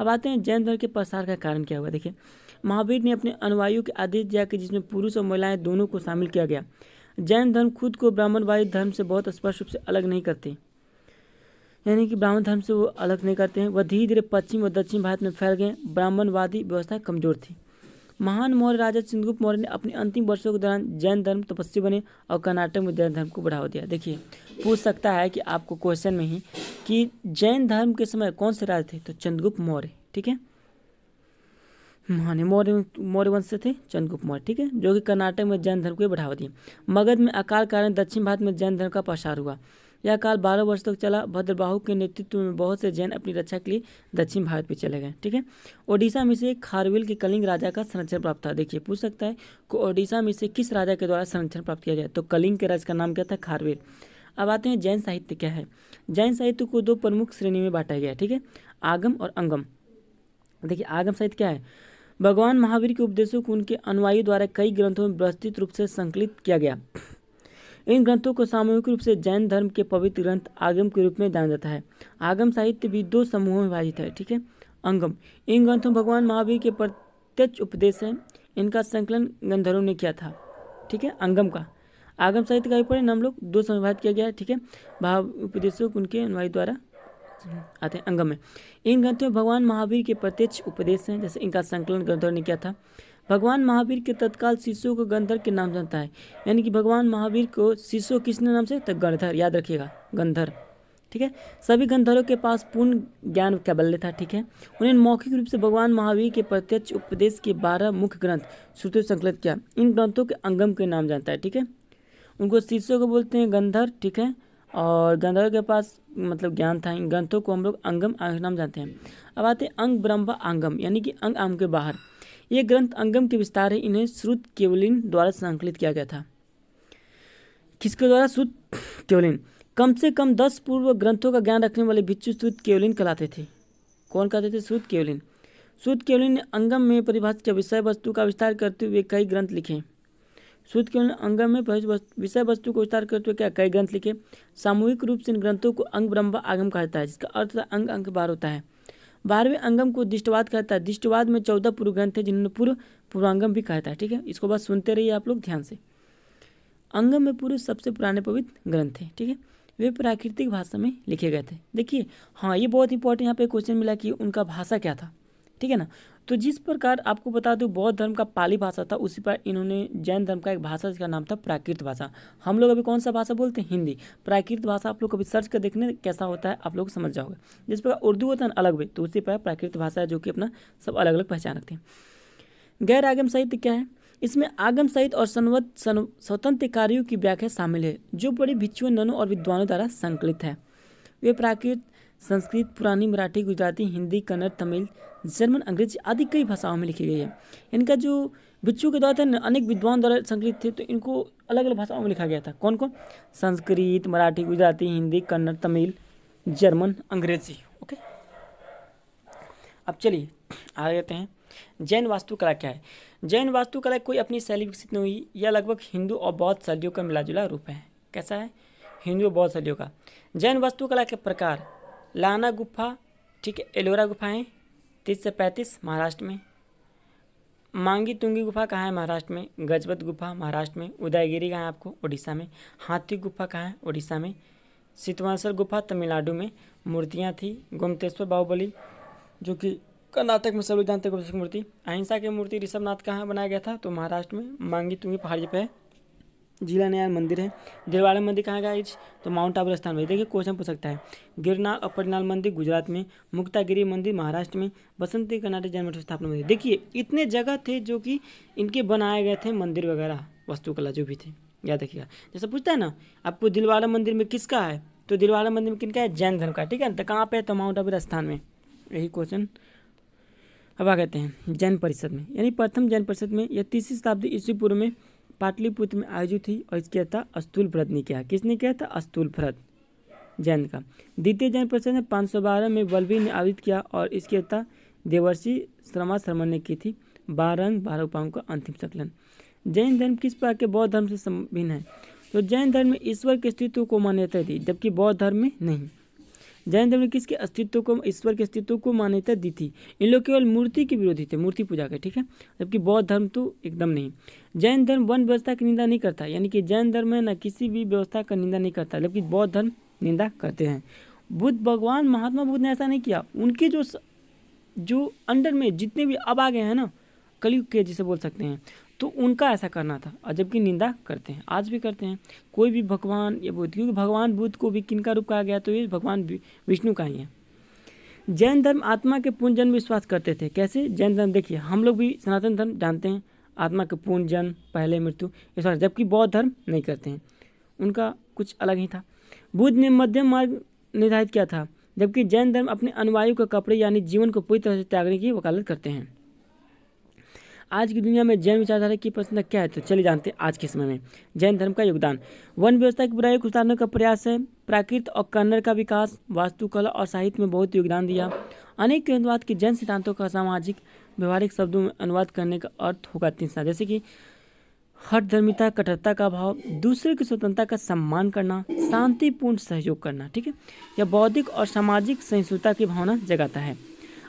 अब आते हैं जैन धर्म के प्रसार का कारण क्या हुआ देखिए महावीर ने अपने अनुवायु के आदेश दिया कि जिसमें पुरुष और महिलाएं दोनों को शामिल किया गया जैन धर्म खुद को ब्राह्मणवादी धर्म से बहुत स्पष्ट रूप से अलग नहीं करते यानी कि ब्राह्मण धर्म से वो अलग नहीं करते हैं वह धीरे धीरे पश्चिम और दक्षिण भारत में फैल गए ब्राह्मणवादी व्यवस्था कमजोर थी महान मौर्य राजा चंद्रगुप्त मौर्य ने अपने अंतिम वर्षों के दौरान जैन धर्म तपस्वी बने और कर्नाटक में जैन धर्म को बढ़ावा दिया देखिए पूछ सकता है कि आपको क्वेश्चन में ही कि जैन धर्म के समय कौन से राजा थे तो चंद्रगुप्त मौर्य ठीक है महाने मौर्य मौर्य वंश से थे चंद्रगुप्त मौर्य ठीक है जो कि कर्नाटक में जैन धर्म को बढ़ावा दिया मगध में अकाल कारण दक्षिण भारत में जैन धर्म का प्रसार हुआ यह काल बारह वर्ष तक चला भद्रबाहु के नेतृत्व में बहुत से जैन अपनी रक्षा के लिए दक्षिण भारत पे चले गए ठीक है ओडिशा में से खारवेल के कलिंग राजा का संरक्षण प्राप्त था देखिए पूछ सकता है कि ओडिशा में से किस राजा के द्वारा संरक्षण प्राप्त किया गया तो कलिंग के राज का नाम क्या था खारवेल अब आते हैं जैन साहित्य क्या है जैन साहित्य को दो प्रमुख श्रेणी में बांटा गया ठीक है आगम और अंगम देखिए आगम साहित्य क्या है भगवान महावीर के उपदेशों को उनके अनुयायी द्वारा कई ग्रंथों में व्यवस्थित रूप से संकलित किया गया इन ग्रंथों को सामूहिक रूप से जैन धर्म के पवित्र ग्रंथ आगम के रूप में जाना जाता है आगम साहित्य भी दो समूहों में विभाजित है ठीक है अंगम इन ग्रंथों में भगवान महावीर के प्रत्यक्ष उपदेश हैं इनका संकलन गंधर्वों ने किया था ठीक है अंगम का आगम साहित्य का विपरीत हम लोग दो समय विभाजित किया गया है ठीक है भाव उपदेशों को उनके अनुवाई द्वारा आते हैं अंगम में इन ग्रंथों में भगवान महावीर के प्रत्यक्ष उपदेश हैं जैसे इनका संकलन गंधर्व ने किया था भगवान महावीर के तत्काल शिष्यों को गंधर्व के नाम जानता है यानी कि भगवान महावीर को शिष्यों किसने नाम से तो गंधर्व याद रखिएगा गंधर्व ठीक है सभी गंधर्वों के पास पूर्ण ज्ञान का बल्ले था ठीक है उन्हें मौखिक रूप से भगवान महावीर के प्रत्यक्ष उपदेश के बारह मुख्य ग्रंथ श्रुति संकलित किया इन ग्रंथों के अंगम के नाम जानता है ठीक है उनको शिष्यों को बोलते हैं गंधर्व ठीक है और गंधर्व के पास मतलब ज्ञान था इन ग्रंथों को हम लोग अंगम नाम जानते हैं अब आते हैं अंग ब्रह्म अंगम यानी कि अंग आम के बाहर ये ग्रंथ अंगम के विस्तार है इन्हें श्रुत केवलिन द्वारा संकलित किया गया था किसके द्वारा श्रुत केवलिन कम से कम दस पूर्व ग्रंथों का ज्ञान रखने वाले भिक्षु श्रुत केवलिन कहलाते थे कौन कहते थे श्रुत केवलिन श्रुत केवलिन ने अंगम में परिभाषित विषय वस्तु का विस्तार करते हुए कई ग्रंथ लिखे श्रुत केवल अंगम में विषय वस्तु को विस्तार करते हुए क्या कई ग्रंथ लिखे सामूहिक रूप से इन ग्रंथों को अंग ब्रह्म आगम कहा जाता है जिसका अर्थ अंग अंग बार होता है बारहवें अंगम को दिष्टवाद कहता है दिष्टवाद में चौदह पूर्व ग्रंथ है जिन्होंने पूर्व पूर्वांगम भी कहता है ठीक है इसको बात सुनते रहिए आप लोग ध्यान से अंगम में पूर्व सबसे पुराने पवित्र ग्रंथ है ठीक है वे प्राकृतिक भाषा में लिखे गए थे देखिए हाँ ये बहुत इंपॉर्टेंट यहाँ पे क्वेश्चन मिला कि उनका भाषा क्या था ठीक है ना तो जिस प्रकार आपको बता दूँ बौद्ध धर्म का पाली भाषा था उसी पर इन्होंने जैन धर्म का एक भाषा जिसका नाम था प्राकृत भाषा हम लोग अभी कौन सा भाषा बोलते हैं हिंदी प्राकृत भाषा आप लोग कभी सर्च कर देखने कैसा होता है आप लोग समझ जाओगे जिस प्रकार उर्दू होता है ना अलग भी तो उसी पर प्राकृत भाषा है जो कि अपना सब अलग अलग पहचान रखते हैं गैर आगम साहित्य क्या है इसमें आगम साहित्य और सनवत स्वतंत्र कार्यों की व्याख्या शामिल है जो बड़े भिक्षु ननों और विद्वानों द्वारा संकलित है वे प्राकृत संस्कृत पुरानी मराठी गुजराती हिंदी कन्नड़ तमिल जर्मन अंग्रेजी आदि कई भाषाओं में लिखी गई है इनका जो बिच्छू के द्वारा थे अनेक विद्वान द्वारा संकलित थे तो इनको अलग अलग भाषाओं में लिखा गया था कौन कौन संस्कृत मराठी गुजराती हिंदी कन्नड़ तमिल जर्मन अंग्रेजी ओके अब चलिए आ जाते हैं जैन वास्तुकला क्या है जैन वास्तुकला कोई अपनी शैली विकसित नहीं हुई यह लगभग हिंदू और बौद्ध शैलियों का मिलाजुला रूप है कैसा है हिंदू और बौद्ध शैलियों का जैन वास्तुकला के प्रकार लाना गुफा ठीक है एलोरा है तीस से पैंतीस महाराष्ट्र में मांगी तुंगी गुफा कहाँ है महाराष्ट्र में गजबत गुफा महाराष्ट्र में उदयगिरी कहाँ है आपको उड़ीसा में हाथी गुफा कहाँ है उड़ीसा में सितवासर गुफा तमिलनाडु में मूर्तियाँ थी गोमतेश्वर बाहुबली जो कि कर्नाटक में सब लोग जानते मूर्ति अहिंसा की मूर्ति ऋषभनाथ कहाँ बनाया गया था तो महाराष्ट्र में मांगी तुंगी पहाड़ी है जिला नया मंदिर है गिरवाला मंदिर कहाँ गया तो माउंट आबू स्थान में देखिए क्वेश्चन पूछ सकता है और अपरनाल मंदिर गुजरात में मुक्तागिरी मंदिर महाराष्ट्र में बसंती कर्नाटक जन्म स्थापना मंदिर देखिए इतने जगह थे जो कि इनके बनाए गए थे मंदिर वगैरह वस्तुकला जो भी थे याद रखिएगा जैसा पूछता है ना आपको दिलवाला मंदिर में किसका है तो दिलवाला मंदिर में किनका है जैन धर्म का ठीक है तो कहाँ पे है तो माउंट आबू स्थान में यही क्वेश्चन अब आ कहते हैं जैन परिषद में यानी प्रथम जैन परिषद में या तीसरी शताब्दी ईस्वी पूर्व में पाटलिपुत्र में आयोजित हुई और इसके था अस्तुल व्रत ने किया किसने किया था अस्तुल व्रत जैन का द्वितीय जैन परिषद ने पाँच सौ बारह में बलवीर ने आयोजित किया और इसके था देवर्षि श्रमा शर्मा ने की थी बारंग बारह उपायों का अंतिम संकलन जैन धर्म किस प्रकार के बौद्ध धर्म से संभिन्न है तो जैन धर्म में ईश्वर के अस्तित्व को मान्यता दी जबकि बौद्ध धर्म में नहीं जैन धर्म ने किसके अस्तित्व को ईश्वर के अस्तित्व को मान्यता दी थी इन लोग केवल मूर्ति के विरोधी थे मूर्ति पूजा के ठीक है जबकि बौद्ध धर्म तो एकदम नहीं जैन धर्म वन व्यवस्था की निंदा नहीं करता यानी कि जैन धर्म है ना किसी भी व्यवस्था का निंदा नहीं करता जबकि बौद्ध धर्म निंदा करते हैं बुद्ध भगवान महात्मा बुद्ध ने ऐसा नहीं किया उनके जो जो अंडर में जितने भी अब आ गए हैं ना कलयुग के जिसे बोल सकते हैं तो उनका ऐसा करना था और जबकि निंदा करते हैं आज भी करते हैं कोई भी भगवान या बुद्ध क्योंकि भगवान बुद्ध को भी किन का रूप कहा गया तो ये भगवान विष्णु का ही है जैन धर्म आत्मा के पूर्ण जन्म विश्वास करते थे कैसे जैन धर्म देखिए हम लोग भी सनातन धर्म जानते हैं आत्मा के पूर्ण जन्म पहले मृत्यु विश्वास जबकि बौद्ध धर्म नहीं करते हैं उनका कुछ अलग ही था बुद्ध ने मध्यम मार्ग निर्धारित किया था जबकि जैन धर्म अपने अनुवायु के कपड़े यानी जीवन को पूरी तरह से त्यागने की वकालत करते हैं आज की दुनिया में जैन विचारधारा की प्रसन्नता क्या है तो चलिए जानते हैं आज के समय में जैन धर्म का योगदान वन व्यवस्था की बुराई को सुधारने का प्रयास है प्राकृत और कन्नड़ का विकास वास्तुकला और साहित्य में बहुत योगदान दिया अनेक अनुवाद के जैन सिद्धांतों का सामाजिक व्यवहारिक शब्दों में अनुवाद करने का अर्थ होगा तीन सा जैसे कि हर धर्मिता कठोरता का भाव दूसरे की स्वतंत्रता का सम्मान करना शांतिपूर्ण सहयोग करना ठीक है यह बौद्धिक और सामाजिक सहिष्णुता की भावना जगाता है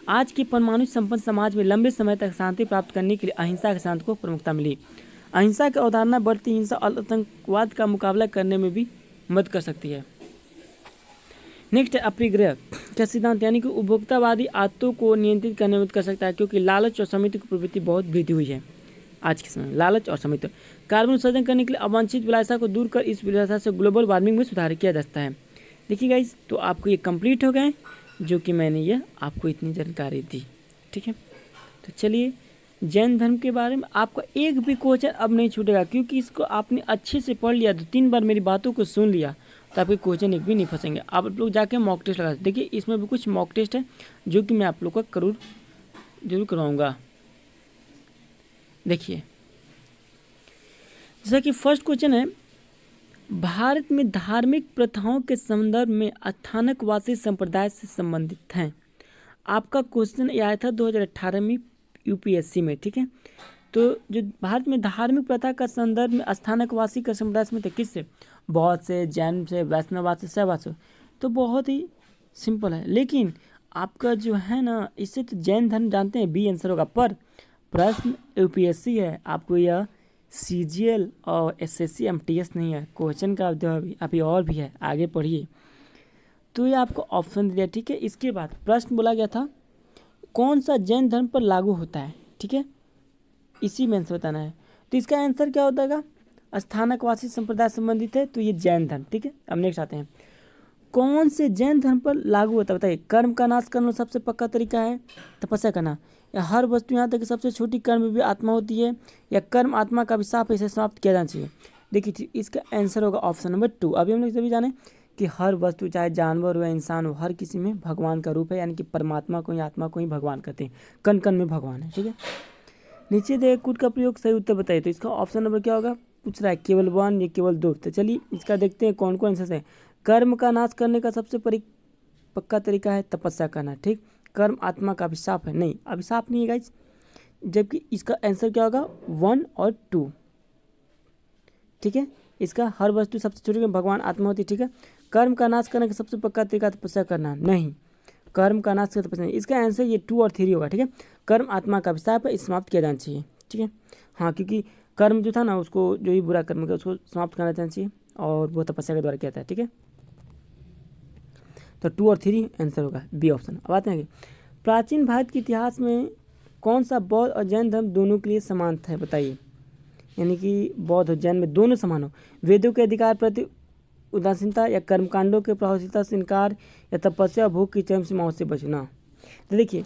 आज के परमाणु संपन्न समाज में लंबे समय तक शांति प्राप्त करने के लिए अहिंसा के शांत को प्रमुखता मिली अहिंसा की अवधारणा बढ़ती हिंसा और आतंकवाद का मुकाबला करने में भी मदद कर सकती है नेक्स्ट है अपरिग्रह का सिद्धांत यानी कि उपभोक्तावादी आदतों को नियंत्रित करने में मदद कर सकता है क्योंकि लालच और समिति की प्रवृत्ति बहुत वृद्धि हुई है आज के समय लालच और समिति कार्बन उत्सर्जन करने के लिए अवांछित विलासा को दूर कर इस विलासा से ग्लोबल वार्मिंग में सुधार किया जा सकता है देखिए गाइज तो आपको ये कंप्लीट हो गए जो कि मैंने यह आपको इतनी जानकारी दी ठीक है तो चलिए जैन धर्म के बारे में आपका एक भी क्वेश्चन अब नहीं छूटेगा क्योंकि इसको आपने अच्छे से पढ़ लिया दो तीन बार मेरी बातों को सुन लिया तो आपके क्वेश्चन एक भी नहीं फंसेंगे आप लोग जाके मॉक टेस्ट लगा देखिए इसमें भी कुछ मॉक टेस्ट है जो कि मैं आप लोग का करूर जरूर करवाऊँगा देखिए जैसा कि फर्स्ट क्वेश्चन है भारत में धार्मिक प्रथाओं के संदर्भ में अथानकवासी संप्रदाय से संबंधित हैं आपका क्वेश्चन आया था 2018 में यूपीएससी में ठीक है तो जो भारत में धार्मिक प्रथा का संदर्भ में स्थानकवासी का समुदाय में थे किससे बहुत से जैन से वैष्णववाद से सहवाद से तो बहुत ही सिंपल है लेकिन आपका जो है ना इससे तो जैन धर्म जानते हैं बी आंसर होगा पर प्रश्न यूपीएससी है आपको यह सी जी एल और S S C M T S नहीं है क्वेश्चन का अभी अभी और भी है आगे पढ़िए तो ये आपको ऑप्शन दे दिया ठीक है इसके बाद प्रश्न बोला गया था कौन सा जैन धर्म पर लागू होता है ठीक है इसी में आंसर बताना है तो इसका आंसर क्या होता है स्थानकवासी संप्रदाय संबंधित है तो ये जैन धर्म ठीक है अब नेक्स्ट आते हैं कौन से जैन धर्म पर लागू होता है बताइए कर्म का नाश करना सबसे पक्का तरीका है तपस्या करना या हर वस्तु यहाँ तक कि सबसे छोटी कर्म भी आत्मा होती है या कर्म आत्मा का अभिशाप इसे समाप्त किया जाना चाहिए देखिए इसका आंसर होगा ऑप्शन नंबर टू अभी हम लोग सभी जाने कि हर वस्तु चाहे जानवर हो या इंसान हो हर किसी में भगवान का रूप है यानी कि परमात्मा को ही आत्मा को ही भगवान कहते हैं कन कन में भगवान है ठीक है नीचे देख कूट का प्रयोग सही उत्तर बताइए तो इसका ऑप्शन नंबर क्या होगा पूछ रहा है केवल वन या केवल दो तो चलिए इसका देखते हैं कौन कौन आंसर है कर्म का नाश करने का सबसे परि पक्का तरीका है तपस्या करना ठीक कर्म आत्मा का अभिशाप है नहीं अभिशाप नहीं है गाइज जबकि इसका आंसर क्या होगा वन और टू ठीक है इसका हर वस्तु सबसे छोटी भगवान आत्मा होती है ठीक है कर्म का नाश करने का सबसे पक्का तरीका तपस्या तो करना नहीं कर्म का नाश करना तपस्या इसका आंसर ये टू और थ्री होगा ठीक है कर्म आत्मा का अभिशाप है समाप्त किया जाना चाहिए ठीक है हाँ क्योंकि कर्म जो था ना उसको जो ही बुरा कर्म किया उसको समाप्त करना चाहिए और वो तपस्या के द्वारा किया था ठीक है तो टू और थ्री आंसर होगा बी ऑप्शन अब आते हैं प्राचीन भारत के इतिहास में कौन सा बौद्ध और जैन धर्म दोनों के लिए समान था बताइए यानी कि बौद्ध और जैन में दोनों समान हो वेदों के अधिकार प्रति उदासीनता या कर्मकांडों के प्रभावशीलता से इनकार या तपस्या भोग की चरम सीमाओं से बचना तो देखिए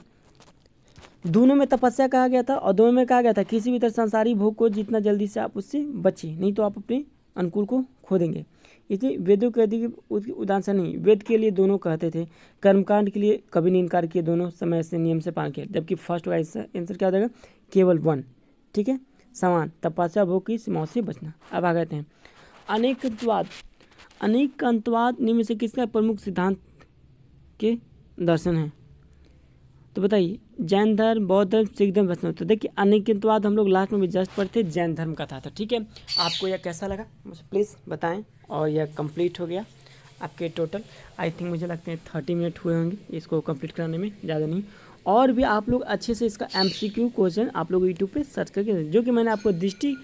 दोनों में तपस्या कहा गया था और दोनों में कहा गया था किसी भी तरह संसारी भोग को जितना जल्दी से आप उससे बचें नहीं तो आप अपने अनुकूल को खो देंगे इतनी वेदों के अधिक उसकी उदाहरण नहीं वेद के लिए दोनों कहते थे कर्मकांड के लिए कभी नहीं इनकार किए दोनों समय से नियम से पालन किया जबकि फर्स्ट वाइज आंसर क्या हो जाएगा केवल वन ठीक है समान तपस्या भोग की सीमाओं से बचना अब आ गए थे अनेक अंतवाद अनेक अंतवाद निम्न से किसका प्रमुख सिद्धांत के दर्शन है तो बताइए जैन धर्म बौद्ध धर्म सिख धर्म वैष्णव तो देखिए अनिकिंतवाद हम लोग लास्ट में भी जस्ट पढ़ते जैन धर्म का था तो ठीक है आपको यह कैसा लगा मुझे प्लीज़ बताएं और यह कंप्लीट हो गया आपके टोटल आई थिंक मुझे लगते हैं थर्टी मिनट हुए होंगे इसको कंप्लीट कराने में ज़्यादा नहीं और भी आप लोग अच्छे से इसका एम क्वेश्चन आप लोग यूट्यूब पर सर्च करके जो कि मैंने आपको दृष्टि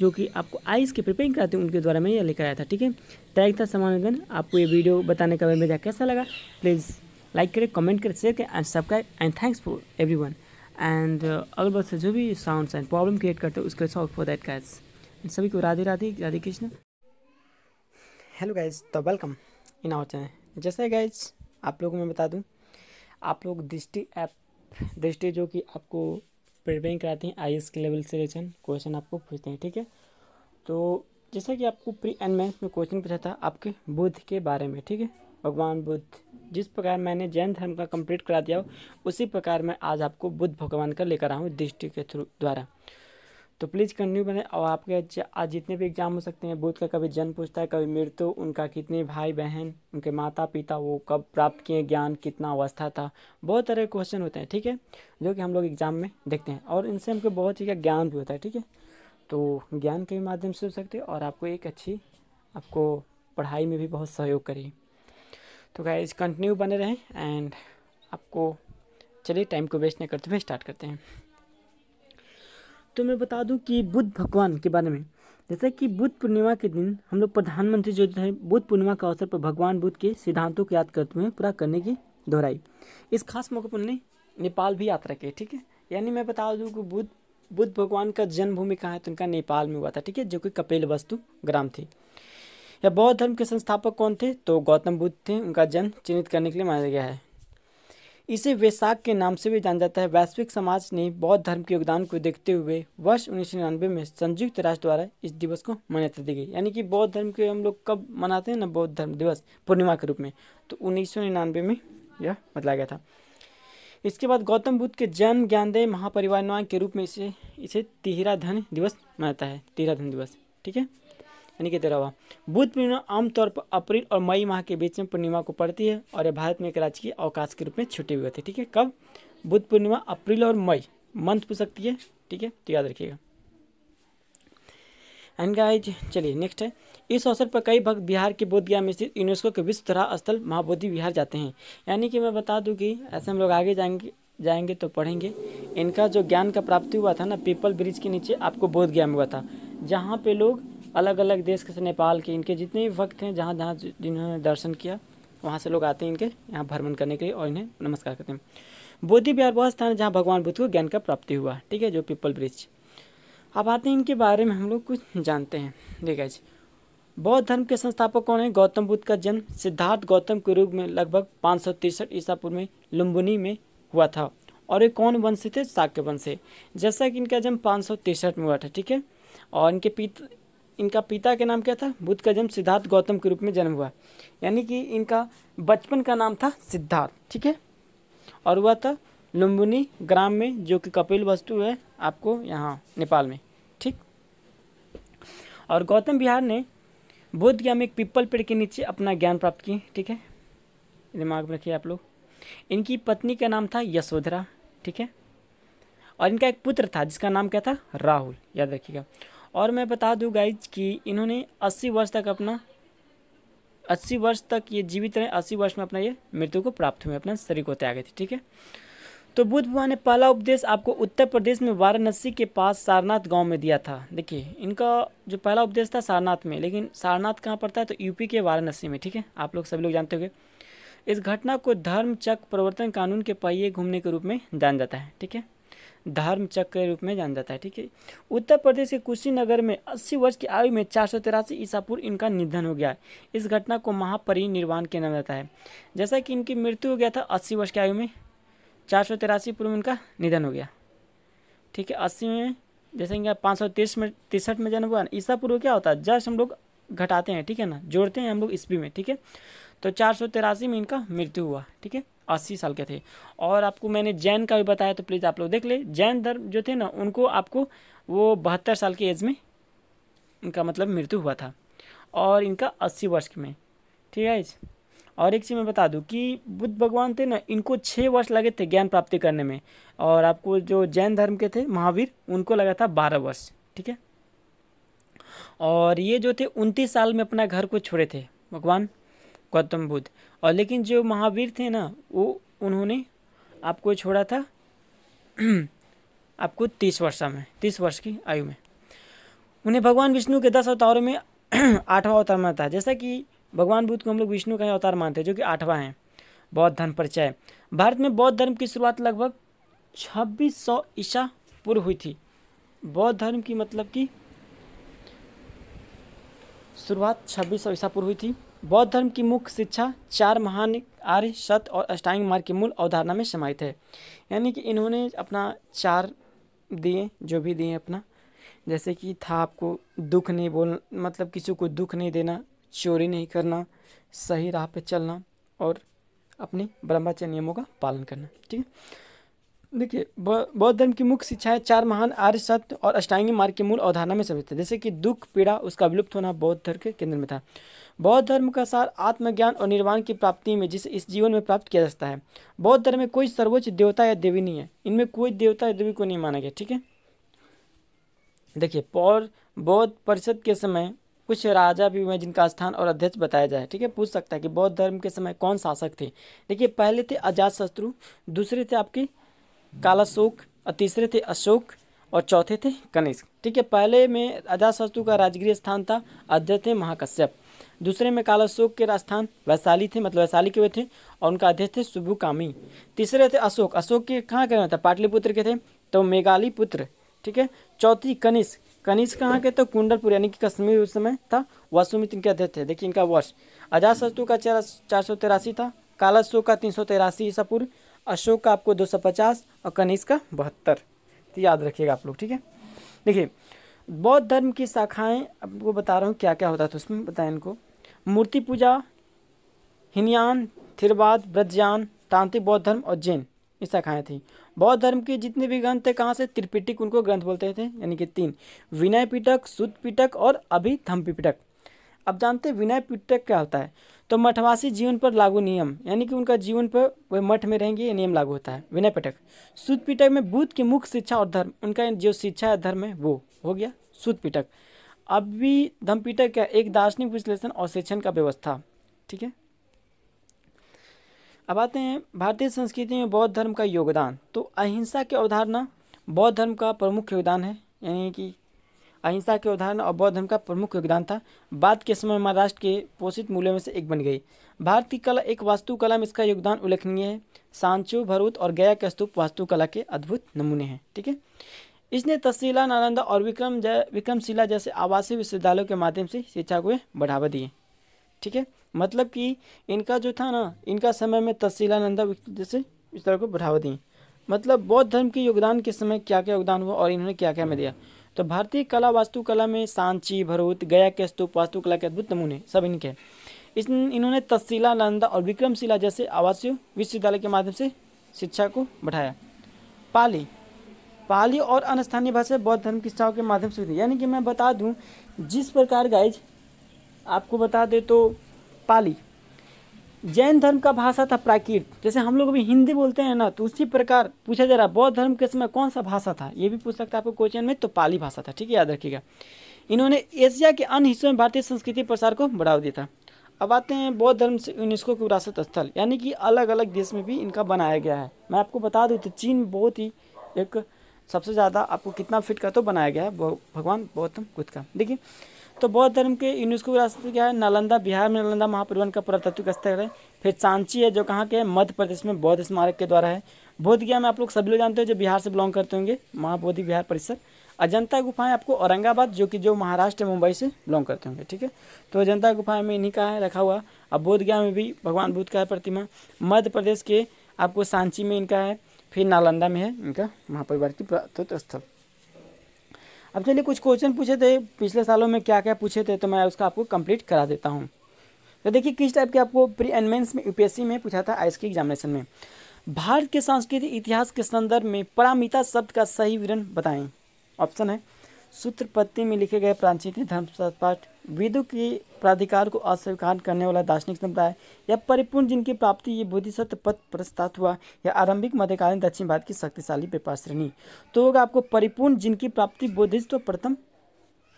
जो कि आपको आइस के प्रिपेयरिंग कराते हैं उनके द्वारा मैं यह लेकर आया था ठीक है टैग था समान आपको ये वीडियो बताने का मेरा कैसा लगा प्लीज़ लाइक करें कमेंट करें शेयर करें and subscribe and thanks for everyone and अगर बस से जो भी साउंड्स एंड प्रॉब्लम क्रिएट करते हैं उसके सॉल्व फॉर दैट गाइज सभी को राधे राधे राधे कृष्ण हेलो गाइज तो वेलकम इन आवर चैनल जैसे गाइज आप लोगों में बता दूँ आप लोग दृष्टि ऐप दृष्टि जो कि आपको प्रिपेयरिंग कराते हैं आई के लेवल रिलेशन क्वेश्चन आपको पूछते हैं ठीक है तो जैसा कि आपको प्री एंड मैथ में क्वेश्चन पूछा था आपके बुद्ध के बारे में ठीक है भगवान बुद्ध जिस प्रकार मैंने जैन धर्म का कंप्लीट करा दिया हो उसी प्रकार मैं आज आपको बुद्ध भगवान का लेकर आऊँ दृष्टि के थ्रू द्वारा तो प्लीज़ कंटिन्यू बने और आपके आज जितने भी एग्जाम हो सकते हैं बुद्ध का कभी जन्म पूछता है कभी मृत्यु उनका कितने भाई बहन उनके माता पिता वो कब प्राप्त किए ज्ञान कितना अवस्था था बहुत तरह के क्वेश्चन होते हैं ठीक है जो कि हम लोग एग्जाम में देखते हैं और इनसे हमको बहुत ही ज्ञान भी होता है ठीक है तो ज्ञान के माध्यम से हो सकते और आपको एक अच्छी आपको पढ़ाई में भी बहुत सहयोग करिए तो गाइज कंटिन्यू बने रहें एंड आपको चलिए टाइम को वेस्ट नहीं करते हुए स्टार्ट करते हैं तो मैं बता दूं कि बुद्ध भगवान के बारे में जैसे कि बुद्ध पूर्णिमा के दिन हम लोग प्रधानमंत्री जो है बुद्ध पूर्णिमा के अवसर पर भगवान बुद्ध के सिद्धांतों को याद करते हुए पूरा करने की दोहराई इस खास मौके पर उन्होंने नेपाल भी यात्रा की ठीक है यानी मैं बता दूँ कि बुद्ध बुद्ध भगवान का जन्मभूमि कहाँ है तो उनका नेपाल में हुआ था ठीक है जो कि कपिल वस्तु ग्राम थी या बौद्ध धर्म के संस्थापक कौन थे तो गौतम बुद्ध थे उनका जन्म चिन्हित करने के लिए माना गया है इसे वैसाख के नाम से भी जाना जाता है वैश्विक समाज ने बौद्ध धर्म के योगदान को देखते हुए वर्ष उन्नीस में संयुक्त राष्ट्र द्वारा इस दिवस को मान्यता दी गई यानी कि बौद्ध धर्म के हम लोग कब मनाते हैं ना बौद्ध धर्म दिवस पूर्णिमा के रूप में तो उन्नीस में यह बदला गया था इसके बाद गौतम बुद्ध के जन्म ज्ञानदेय महापरिवार के रूप में इसे इसे तिहरा धन दिवस मनाता है तिहरा धन दिवस ठीक है यानी कि तेरहवा बुद्ध पूर्णिमा आमतौर पर अप्रैल और मई माह के बीच में पूर्णिमा को पड़ती है और यह भारत में एक राजकीय अवकाश के रूप में छुट्टी हुई थी ठीक है कब बुद्ध पूर्णिमा अप्रैल और मई मंथ पूछ सकती है ठीक है तो याद रखिएगा एंड गाइज चलिए नेक्स्ट है इस अवसर पर कई भक्त बिहार के बोधगया में स्थित यूनेस्को के विश्व धरा स्थल महाबोधि विहार जाते हैं यानी कि मैं बता दूं कि ऐसे हम लोग आगे जाएंगे जाएंगे तो पढ़ेंगे इनका जो ज्ञान का प्राप्ति हुआ था ना पीपल ब्रिज के नीचे आपको बोध में हुआ था जहाँ पे लोग अलग अलग देश के नेपाल के इनके जितने भी भक्त हैं जहाँ जहाँ जिन्होंने दर्शन किया वहाँ से लोग आते हैं इनके यहाँ भ्रमण करने के लिए और इन्हें नमस्कार करते हैं बोधि बिहार वह स्थान है जहाँ भगवान बुद्ध को ज्ञान का प्राप्ति हुआ ठीक है जो पीपल ब्रिज अब आते हैं इनके बारे में हम लोग कुछ जानते हैं ठीक है जी बौद्ध धर्म के संस्थापक कौन है गौतम बुद्ध का जन्म सिद्धार्थ गौतम के रूप में लगभग पाँच सौ तिरसठ ईसा पूर्व में लुम्बुनी में हुआ था और ये कौन वंश थे शाक्य वंश है जैसा कि इनका जन्म पाँच सौ तिरसठ में हुआ था ठीक है और इनके पिता इनका पिता के नाम क्या था बुद्ध का जन्म सिद्धार्थ गौतम के रूप में जन्म हुआ यानी कि इनका बचपन का नाम था सिद्धार्थ ठीक है और हुआ था लुम्बिनी ग्राम में जो कि कपिल वस्तु है आपको यहाँ नेपाल में ठीक और गौतम बिहार ने बुद्ध ज्ञान में एक पिपल पेड़ के नीचे अपना ज्ञान प्राप्त किए ठीक है दिमाग में रखिए आप लोग इनकी पत्नी का नाम था यशोधरा ठीक है और इनका एक पुत्र था जिसका नाम क्या था राहुल याद रखिएगा और मैं बता दूँ गाइज कि इन्होंने अस्सी वर्ष तक अपना अस्सी वर्ष तक ये जीवित रहे अस्सी वर्ष में अपना ये मृत्यु को प्राप्त हुए अपना शरीर को त्यागे थे ठीक है तो बुद्ध भगवान ने पहला उपदेश आपको उत्तर प्रदेश में वाराणसी के पास सारनाथ गांव में दिया था देखिए इनका जो पहला उपदेश था सारनाथ में लेकिन सारनाथ कहाँ पड़ता है तो यूपी के वाराणसी में ठीक है आप लोग सभी लोग जानते होंगे इस घटना को धर्म चक्र प्रवर्तन कानून के पहिए घूमने के रूप में जाना जाता है ठीक है धर्म चक्र के रूप में जाना जाता है ठीक है उत्तर प्रदेश के कुशीनगर में 80 वर्ष की आयु में चार सौ तिरासी ईसा पूर्व इनका निधन हो गया इस घटना को महापरिनिर्वाण के नाम जाता है जैसा कि इनकी मृत्यु हो गया था अस्सी वर्ष की आयु में चार सौ तिरासी पूर्व इनका निधन हो गया ठीक है अस्सी में जैसे इनका पाँच सौ तीस में तिरसठ में जन्म हुआ ईसा पूर्व क्या होता है जस्ट हम लोग घटाते हैं ठीक है ना जोड़ते हैं हम लोग ईस्वी में ठीक है तो चार सौ तिरासी में इनका मृत्यु हुआ ठीक है अस्सी साल के थे और आपको मैंने जैन का भी बताया तो प्लीज़ आप लोग देख ले जैन धर्म जो थे ना उनको आपको वो बहत्तर साल की एज में उनका मतलब मृत्यु हुआ था और इनका अस्सी वर्ष में ठीक है और एक चीज़ मैं बता दूं कि बुद्ध भगवान थे ना इनको छः वर्ष लगे थे ज्ञान प्राप्ति करने में और आपको जो जैन धर्म के थे महावीर उनको लगा था बारह वर्ष ठीक है और ये जो थे उनतीस साल में अपना घर को छोड़े थे भगवान गौतम बुद्ध और लेकिन जो महावीर थे ना वो उन्होंने आपको छोड़ा था <clears throat> आपको तीस वर्षा में तीस वर्ष की आयु में उन्हें भगवान विष्णु के दस अवतारों में <clears throat> आठवां अवतार मानता है जैसा कि भगवान बुद्ध को हम लोग विष्णु का अवतार मानते हैं जो कि आठवां है बौद्ध धर्म परिचय भारत में बौद्ध धर्म की शुरुआत लगभग छब्बीस सौ ईसा पूर्व हुई थी बौद्ध धर्म की मतलब कि शुरुआत छब्बीस सौ ईसा पूर्व हुई थी बौद्ध धर्म की मुख्य शिक्षा चार महान आर्य सत्य और अष्टांग मार्ग की मूल अवधारणा में समाहित है यानी कि इन्होंने अपना चार दिए जो भी दिए अपना जैसे कि था आपको दुख नहीं बोल मतलब किसी को दुख नहीं देना चोरी नहीं करना सही राह पे चलना और अपने ब्रह्मचर्य नियमों का पालन करना ठीक है देखिए बौद्ध धर्म की मुख्य शिक्षाएं चार महान आर्य सत्य और अष्टांगी मार्ग के मूल अवधारणा में समझते हैं जैसे कि दुख पीड़ा उसका विलुप्त होना बौद्ध धर्म के केंद्र में था बौद्ध धर्म का सार आत्मज्ञान और निर्वाण की प्राप्ति में जिसे इस जीवन में प्राप्त किया जाता है बौद्ध धर्म में कोई सर्वोच्च देवता या देवी नहीं है इनमें कोई देवता या देवी को नहीं माना गया ठीक है देखिए पौर बौद्ध परिषद के समय कुछ राजा भी हुए जिनका स्थान और अध्यक्ष बताया जाए ठीक है पूछ सकता है कि बौद्ध धर्म के समय कौन शासक थे देखिए पहले थे अजात शत्रु दूसरे थे आपकी कालाशोक और तीसरे थे अशोक और चौथे थे कनिष्क ठीक है पहले में अजाशत्रु का राजगीय स्थान था अध्यय थे महाकश्यप दूसरे में कालाशोक के राजस्थान वैशाली थे मतलब वैशाली के हुए थे और उनका अध्यक्ष थे कामी तीसरे थे अशोक अशोक के कहाँ के था पाटलिपुत्र के थे तो मेघाली पुत्र ठीक है चौथी कनिष्क कनिष्क कहाँ के तो कुंडलपुर यानी कि कश्मीर उस समय था वासुमित इनके अध्यक्ष थे देखिए इनका वर्ष अजाशत्रु का चार सौ तिरासी था कालाशोक का तीन सौ तिरासी ईसापुर अशोक का आपको दो सौ पचास और कनिष्क का बहत्तर तो याद रखिएगा आप लोग ठीक है देखिए बौद्ध धर्म की शाखाएं आपको बता रहा हूँ क्या क्या होता था उसमें बताएं इनको मूर्ति पूजा हिनयान थिरवाद ब्रजयान तांत्रिक बौद्ध धर्म और जैन ये शाखाएँ थी बौद्ध धर्म के जितने भी ग्रंथ थे कहाँ से त्रिपिटक उनको ग्रंथ बोलते थे यानी कि तीन विनय पिटक सुद पिटक और अभिधम्पिपिटक अब जानते हैं विनय पिटक क्या होता है तो मठवासी जीवन पर लागू नियम यानी कि उनका जीवन पर वह मठ में रहेंगे ये नियम लागू होता है विनय पिटक सुद पिटक में बुद्ध की मुख्य शिक्षा और धर्म उनका जो शिक्षा है धर्म है वो हो गया सुद पिटक भी धमपीटक क्या एक दार्शनिक विश्लेषण और शिक्षण का व्यवस्था ठीक है अब आते हैं भारतीय संस्कृति में बौद्ध धर्म का योगदान तो अहिंसा की अवधारणा बौद्ध धर्म का प्रमुख योगदान है यानी कि अहिंसा के उदाहरण और बौद्ध धर्म का प्रमुख योगदान था बाद के समय महाराष्ट्र के पोषित मूल्यों में से एक बन गई भारत की कला एक वास्तुकला में इसका योगदान उल्लेखनीय है सांचो भरूत और गया के स्तूप वास्तुकला के अद्भुत नमूने हैं ठीक है इसने तस्सीला नालंदा और विक्रम जय विक्रमशिला जैसे आवासीय विश्वविद्यालयों के माध्यम से शिक्षा को बढ़ावा दिए ठीक है मतलब कि इनका जो था ना इनका समय में नालंदा जैसे इस तरह को बढ़ावा दिए मतलब बौद्ध धर्म के योगदान के समय क्या क्या योगदान हुआ और इन्होंने क्या क्या में दिया तो भारतीय कला वास्तुकला में सांची भरूत गया के स्तूप वास्तुकला के अद्भुत नमूने सब इनके हैं इस इन्होंने तस्सीला नंदा और विक्रमशिला जैसे आवासीय विश्वविद्यालय के माध्यम से शिक्षा को बढ़ाया पाली पाली और अन्य स्थानीय भाषा बौद्ध धर्म की शिक्षाओं के माध्यम से यानी कि मैं बता दूं जिस प्रकार गाइज आपको बता दे तो पाली जैन धर्म का भाषा था प्राकृत जैसे हम लोग अभी हिंदी बोलते हैं ना तो उसी प्रकार पूछा जा रहा है बौद्ध धर्म के समय कौन सा भाषा था ये भी पूछ सकता है आपको क्वेश्चन में तो पाली भाषा था ठीक है याद रखिएगा इन्होंने एशिया के अन्य हिस्सों में भारतीय संस्कृति प्रसार को बढ़ावा दिया था अब आते हैं बौद्ध धर्म से यूनेस्को के विरासत स्थल यानी कि अलग अलग देश में भी इनका बनाया गया है मैं आपको बता दूँ तो चीन बहुत ही एक सबसे ज़्यादा आपको कितना फिट का तो बनाया गया है भगवान गौतम बुद्ध का देखिए तो बौद्ध धर्म के यूनेस्को विरासत क्या है नालंदा बिहार में नालंदा महापरिवहन का पुरातत्विक स्थल है फिर सांची है जो कहाँ के मध्य प्रदेश में बौद्ध स्मारक के द्वारा है बोध गया में आप लोग सभी लोग जानते हो जो बिहार से बिलोंग करते होंगे महाबोधि बिहार परिसर अजंता गुफाएं आपको औरंगाबाद जो कि जो महाराष्ट्र मुंबई से बिलोंग करते होंगे ठीक है तो अजंता गुफाएं में इन्हीं का है रखा हुआ अब बोध गया में भी भगवान बुद्ध का है प्रतिमा मध्य प्रदेश के आपको सांची में इनका है फिर नालंदा में है इनका महापरिवार की स्थल अब चलिए कुछ क्वेश्चन पूछे थे पिछले सालों में क्या क्या पूछे थे तो मैं उसका आपको कंप्लीट करा देता हूँ तो देखिए किस टाइप के आपको प्री एनमेंस में यूपीएससी में पूछा था आइस के एग्जामिनेशन में भारत के सांस्कृतिक इतिहास के संदर्भ में परामिता शब्द का सही विवरण बताएं ऑप्शन है सूत्रपत्ति में लिखे गए प्राचीन धर्म पाठ विदु के प्राधिकार को अस्वीकार करने वाला दार्शनिक संप्रदाय या परिपूर्ण जिनकी प्राप्ति ये बोधिसत्व पद प्रस्ताव हुआ या आरंभिक मध्यकालीन दक्षिण भारत की शक्तिशाली व्यापार श्रेणी तो होगा आपको परिपूर्ण जिनकी प्राप्ति बोधिस्व प्रथम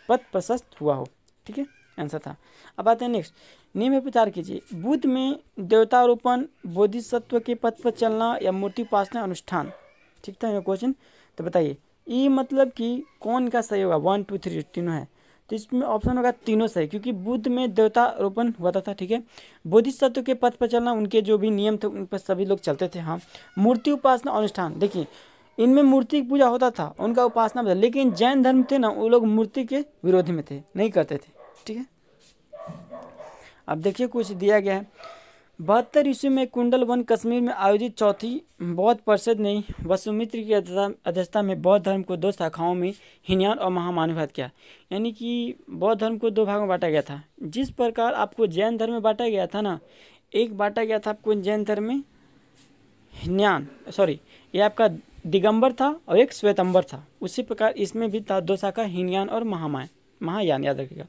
पद प्रशस्त हुआ हो ठीक है आंसर था अब आते हैं नेक्स्ट नियम प्रचार कीजिए बुद्ध में देवतारोपण बोधिसत्व के पद पर चलना या मूर्ति उपासना अनुष्ठान ठीक था क्वेश्चन तो बताइए ये मतलब कि कौन का सही होगा वन टू थ्री तीनों है तो इसमें ऑप्शन होगा तीनों सही क्योंकि बुद्ध में देवता रोपण हुआ था ठीक है बोधिसत्व के पथ पर चलना उनके जो भी नियम थे उन पर सभी लोग चलते थे हाँ मूर्ति उपासना अनुष्ठान देखिए इनमें मूर्ति की पूजा होता था उनका उपासना था लेकिन जैन धर्म थे ना वो लोग मूर्ति के विरोध में थे नहीं करते थे ठीक है अब देखिए कुछ दिया गया है बहत्तर ईस्वी में कुंडल वन कश्मीर में आयोजित चौथी बौद्ध परिषद ने वसुमित्र की अध्यक्षता में बौद्ध धर्म को दो शाखाओं में हिन्यान और महामानवाद किया यानी कि बौद्ध धर्म को दो भाग में बांटा गया था जिस प्रकार आपको जैन धर्म में बांटा गया था ना एक बांटा गया था आपको जैन धर्म में हिन्यान सॉरी ये आपका दिगंबर था और एक श्वेतंबर था उसी प्रकार इसमें भी था दो शाखा हिन्यान और महामाय महायान याद रखेगा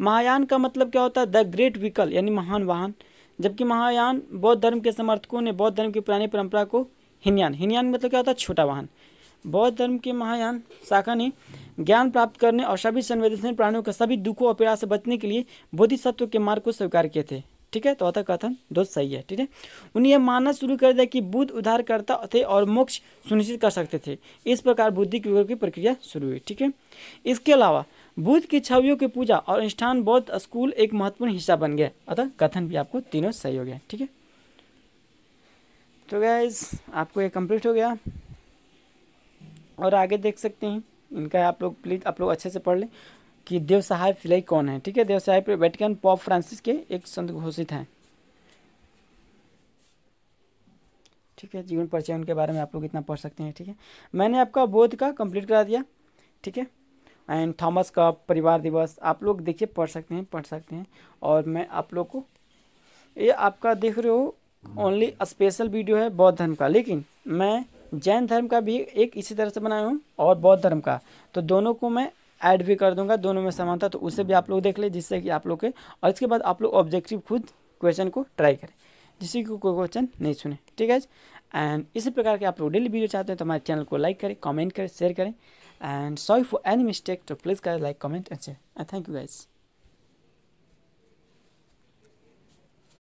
महायान का मतलब क्या होता है द ग्रेट व्हीकल यानी महान वाहन जबकि महायान बौद्ध धर्म के समर्थकों ने बौद्ध धर्म की पुरानी परंपरा को हिनयान हिनयान मतलब क्या होता है छोटा वाहन बौद्ध धर्म के महायान शाखा ने ज्ञान प्राप्त करने और सभी संवेदनशील प्राणियों के सभी दुखों और पीड़ा से बचने के लिए बोधिसत्व के मार्ग को स्वीकार किए थे ठीक है तो अतः कथन दोस्त सही है ठीक है उन्हें यह मानना शुरू कर दिया कि बुद्ध उद्धारकर्ता थे और मोक्ष सुनिश्चित कर सकते थे इस प्रकार बुद्धि की प्रक्रिया शुरू हुई ठीक है इसके अलावा बुद्ध की छवियों की पूजा और अनुष्ठान बौद्ध स्कूल एक महत्वपूर्ण हिस्सा बन गया अतः कथन भी आपको तीनों सही हो गया ठीक है तो गैज आपको ये कंप्लीट हो गया और आगे देख सकते हैं इनका आप लोग प्लीज आप लोग अच्छे से पढ़ लें कि देव साहब फिलई कौन है ठीक है Dev Saheb Vatican pope Francis के एक संत घोषित हैं ठीक है जीवन परिचय उनके बारे में आप लोग इतना पढ़ सकते हैं ठीक है मैंने आपका बोध का कंप्लीट करा दिया ठीक है एंड थॉमस का परिवार दिवस आप लोग देखिए पढ़ सकते हैं पढ़ सकते हैं और मैं आप लोग को ये आपका देख रहे हो ओनली स्पेशल वीडियो है बौद्ध धर्म का लेकिन मैं जैन धर्म का भी एक इसी तरह से बनाया हूँ और बौद्ध धर्म का तो दोनों को मैं ऐड भी कर दूंगा दोनों में समानता तो उसे भी आप लोग देख ले जिससे कि आप लोग के और इसके बाद आप लोग ऑब्जेक्टिव खुद क्वेश्चन को ट्राई करें जिससे कि कोई क्वेश्चन नहीं सुने ठीक है एंड इसी प्रकार के आप लोग डेली वीडियो चाहते हैं तो हमारे चैनल को लाइक करें कमेंट करें शेयर करें and sorry for any mistake so please guys like comment and share and thank you guys